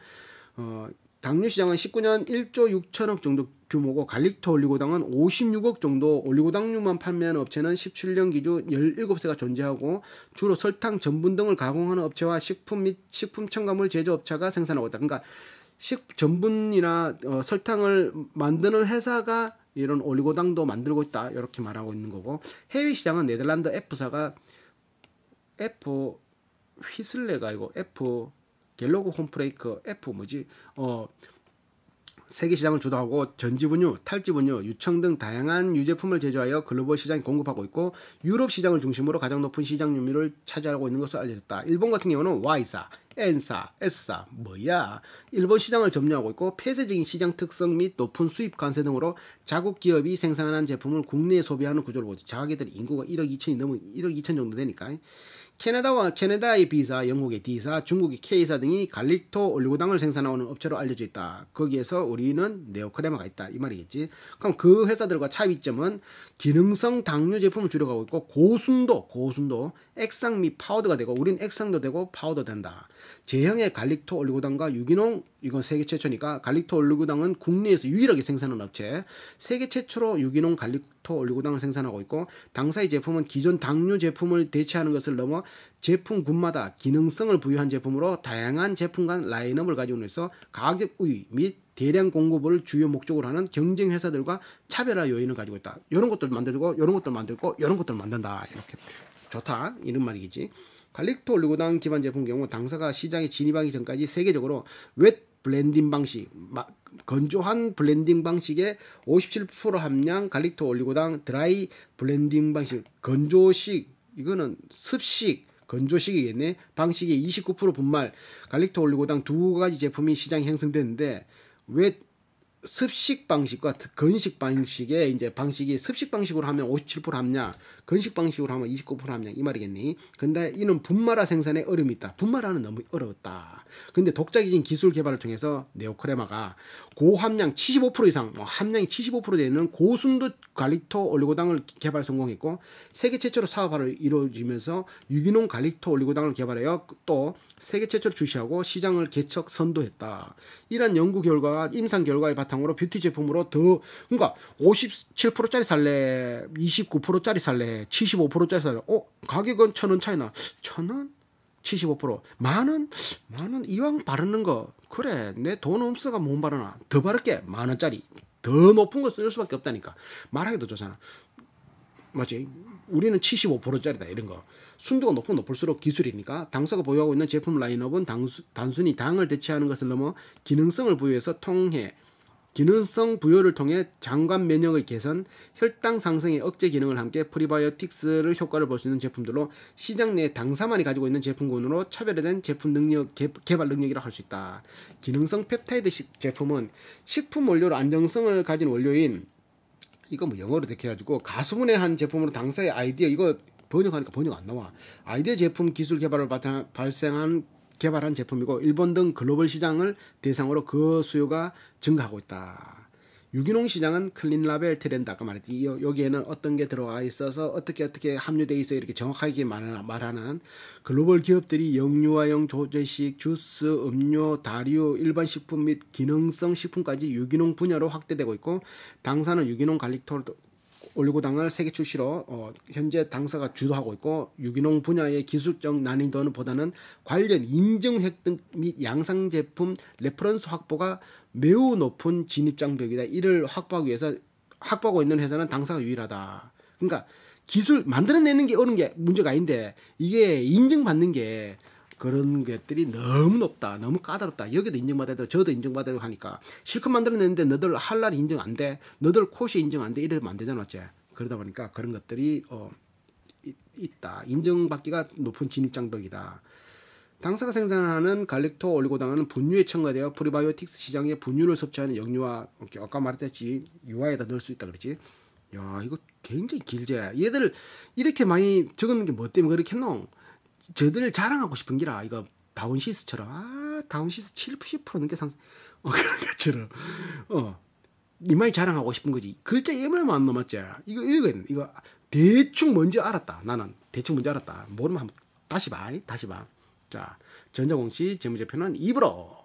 어, 당류 시장은 19년 1조 6천억 정도 규모고 갈릭토 올리고당은 56억 정도 올리고당류만 판매하는 업체는 17년 기준 17세가 존재하고 주로 설탕, 전분 등을 가공하는 업체와 식품 및 식품 첨가물 제조업체가 생산하고 있다. 그러니까 식 전분이나 어, 설탕을 만드는 회사가 이런 올리고당도 만들고 있다. 이렇게 말하고 있는 거고 해외 시장은 네덜란드 F사가 F 휘슬레가 이거 F 갤러그 홈프레이크 F 뭐지 어 세계 시장을 주도하고 전지분유, 탈지분유, 유청 등 다양한 유제품을 제조하여 글로벌 시장에 공급하고 있고 유럽 시장을 중심으로 가장 높은 시장 유미를 차지하고 있는 것으로 알려졌다. 일본 같은 경우는 Y사, N사, S사, 뭐야? 일본 시장을 점유하고 있고 폐쇄적인 시장 특성 및 높은 수입 관세 등으로 자국 기업이 생산한 제품을 국내에 소비하는 구조를 보죠. 자기들이 인구가 1억 2천이 넘은 1억 2천 정도 되니까. 캐나다와 캐나다의 비사 영국의 디사 중국의 K사 등이 갈릭토 올리고당을 생산하는 업체로 알려져 있다. 거기에서 우리는 네오크레마가 있다. 이 말이겠지. 그럼 그 회사들과 차이점은 기능성 당류 제품을 줄여가고 있고 고순도, 고순도 액상 및 파우더가 되고 우린 액상도 되고 파우더 된다. 제형의 갈릭토 올리고당과 유기농 이건 세계 최초니까 갈릭토 올리고당은 국내에서 유일하게 생산한 업체 세계 최초로 유기농 갈릭토 올리고당을 생산하고 있고 당사의 제품은 기존 당류 제품을 대체하는 것을 넘어 제품군마다 기능성을 부여한 제품으로 다양한 제품 간 라인업을 가지고 있어 가격 우위 및 대량 공급을 주요 목적으로 하는 경쟁 회사들과 차별화 요인을 가지고 있다. 이런 것들 만들고 이런 것들 만들고 이런 것들 만든다. 이렇게 좋다 이런 말이겠지. 갈릭토 올리고당 기반 제품 경우 당사가 시장에 진입하기 전까지 세계적으로 웹 블렌딩 방식, 마, 건조한 블렌딩 방식에 57% 함량 갈릭토 올리고당 드라이 블렌딩 방식, 건조식, 이거는 습식, 건조식이겠네. 방식의 29% 분말, 갈릭토 올리고당 두 가지 제품이 시장에 형성됐는데 왜 습식 방식과 건식 방식의 이제 방식이 습식 방식으로 하면 57% 함량, 건식 방식으로 하면 29% 함량 이 말이겠니? 근데 이는 분말화 생산에 어려움이 있다. 분말화는 너무 어려웠다. 근데 독자기진 기술 개발을 통해서 네오크레마가 고함량 75% 이상, 뭐 함량이 75% 되는 고순도 갈릭토 올리고당을 개발 성공했고 세계 최초로 사업화를 이루어지면서 유기농 갈릭토 올리고당을 개발하여 또 세계 최초로 출시하고 시장을 개척 선도했다. 이러한 연구 결과 임상 결과의 바탕으로 뷰티 제품으로 더 그러니까 57%짜리 살래, 29%짜리 살래 75%짜리 사요. 어, 가격은 천 원 차이나. 천 원? 75%. 만 원? 만 원? 이왕 바르는 거. 그래, 내 돈 없어가 못 바르나. 더 바를게. 만 원짜리. 더 높은 거 쓸 수밖에 없다니까. 말하기도 좋잖아. 맞지? 우리는 75%짜리다 이런 거. 순도가 높으 높을수록 기술이니까 당사가 보유하고 있는 제품 라인업은 당수, 단순히 당을 대체하는 것을 넘어 기능성을 보유해서 통해 기능성 부여를 통해 장관 면역의 개선, 혈당 상승의 억제 기능을 함께 프리바이오틱스를 효과를 볼 수 있는 제품들로 시장 내 당사만이 가지고 있는 제품군으로 차별화된 제품 능력 개, 발 능력이라 할 수 있다. 기능성 펩타이드식 제품은 식품 원료로 안정성을 가진 원료인 이거 뭐 영어로 이게 해가지고 가수분해한 제품으로 당사의 아이디어 이거 번역하니까 번역 안 나와. 아이디어 제품 기술 개발을 바탕 발생한 개발한 제품이고 일본 등 글로벌 시장을 대상으로 그 수요가 증가하고 있다. 유기농 시장은 클린 라벨 트렌드 아까 말했듯이 여기에는 어떤 게 들어와 있어서 어떻게 어떻게 함유돼 있어 이렇게 정확하게 말하는 글로벌 기업들이 영유아용 조제식, 주스, 음료, 다류, 일반 식품 및 기능성 식품까지 유기농 분야로 확대되고 있고 당사는 유기농 갈릭 토 올리고당을 세계 출시로 어, 현재 당사가 주도하고 있고 유기농 분야의 기술적 난이도는 보다는 관련 인증 획득 및 양상 제품 레퍼런스 확보가 매우 높은 진입 장벽이다. 이를 확보하기 위해서 확보하고 있는 회사는 당사가 유일하다. 그러니까 기술 만들어내는 게 어려운 게 문제가 아닌데 이게 인증받는 게 그런 것들이 너무 높다. 너무 까다롭다. 여기도 인정받아야 되고 저도 인정받아도 하니까 실컷 만들어냈는데 너들 할날 인정 안 돼. 너들 코시 인정 안 돼. 이러면 안 되잖아. 어째. 그러다 보니까 그런 것들이 어 이, 있다. 인정받기가 높은 진입장벽이다. 당사가 생산하는 갈릭토 올리고당은 분유에 첨가되어 프리바이오틱스 시장에 분유를 섭취하는 영유아 아까 말했듯이 유아에다 넣을 수 있다 그랬지 야 이거 굉장히 길제 얘들 이렇게 많이 적은 게 뭐 때문에 그렇게 했노 저들 을 자랑하고 싶은 기라 이거 다운시스처럼 아 다운시스 70% 넘게 상 어, 그런 것처럼 어이만이 자랑하고 싶은 거지 글자 예물만 안 넘었지 이거 읽어야 돼 이거 대충 뭔지 알았다 나는 대충 뭔지 알았다 모르면 한번 다시 봐 다시 봐 자 전자공시 재무제표는 입으로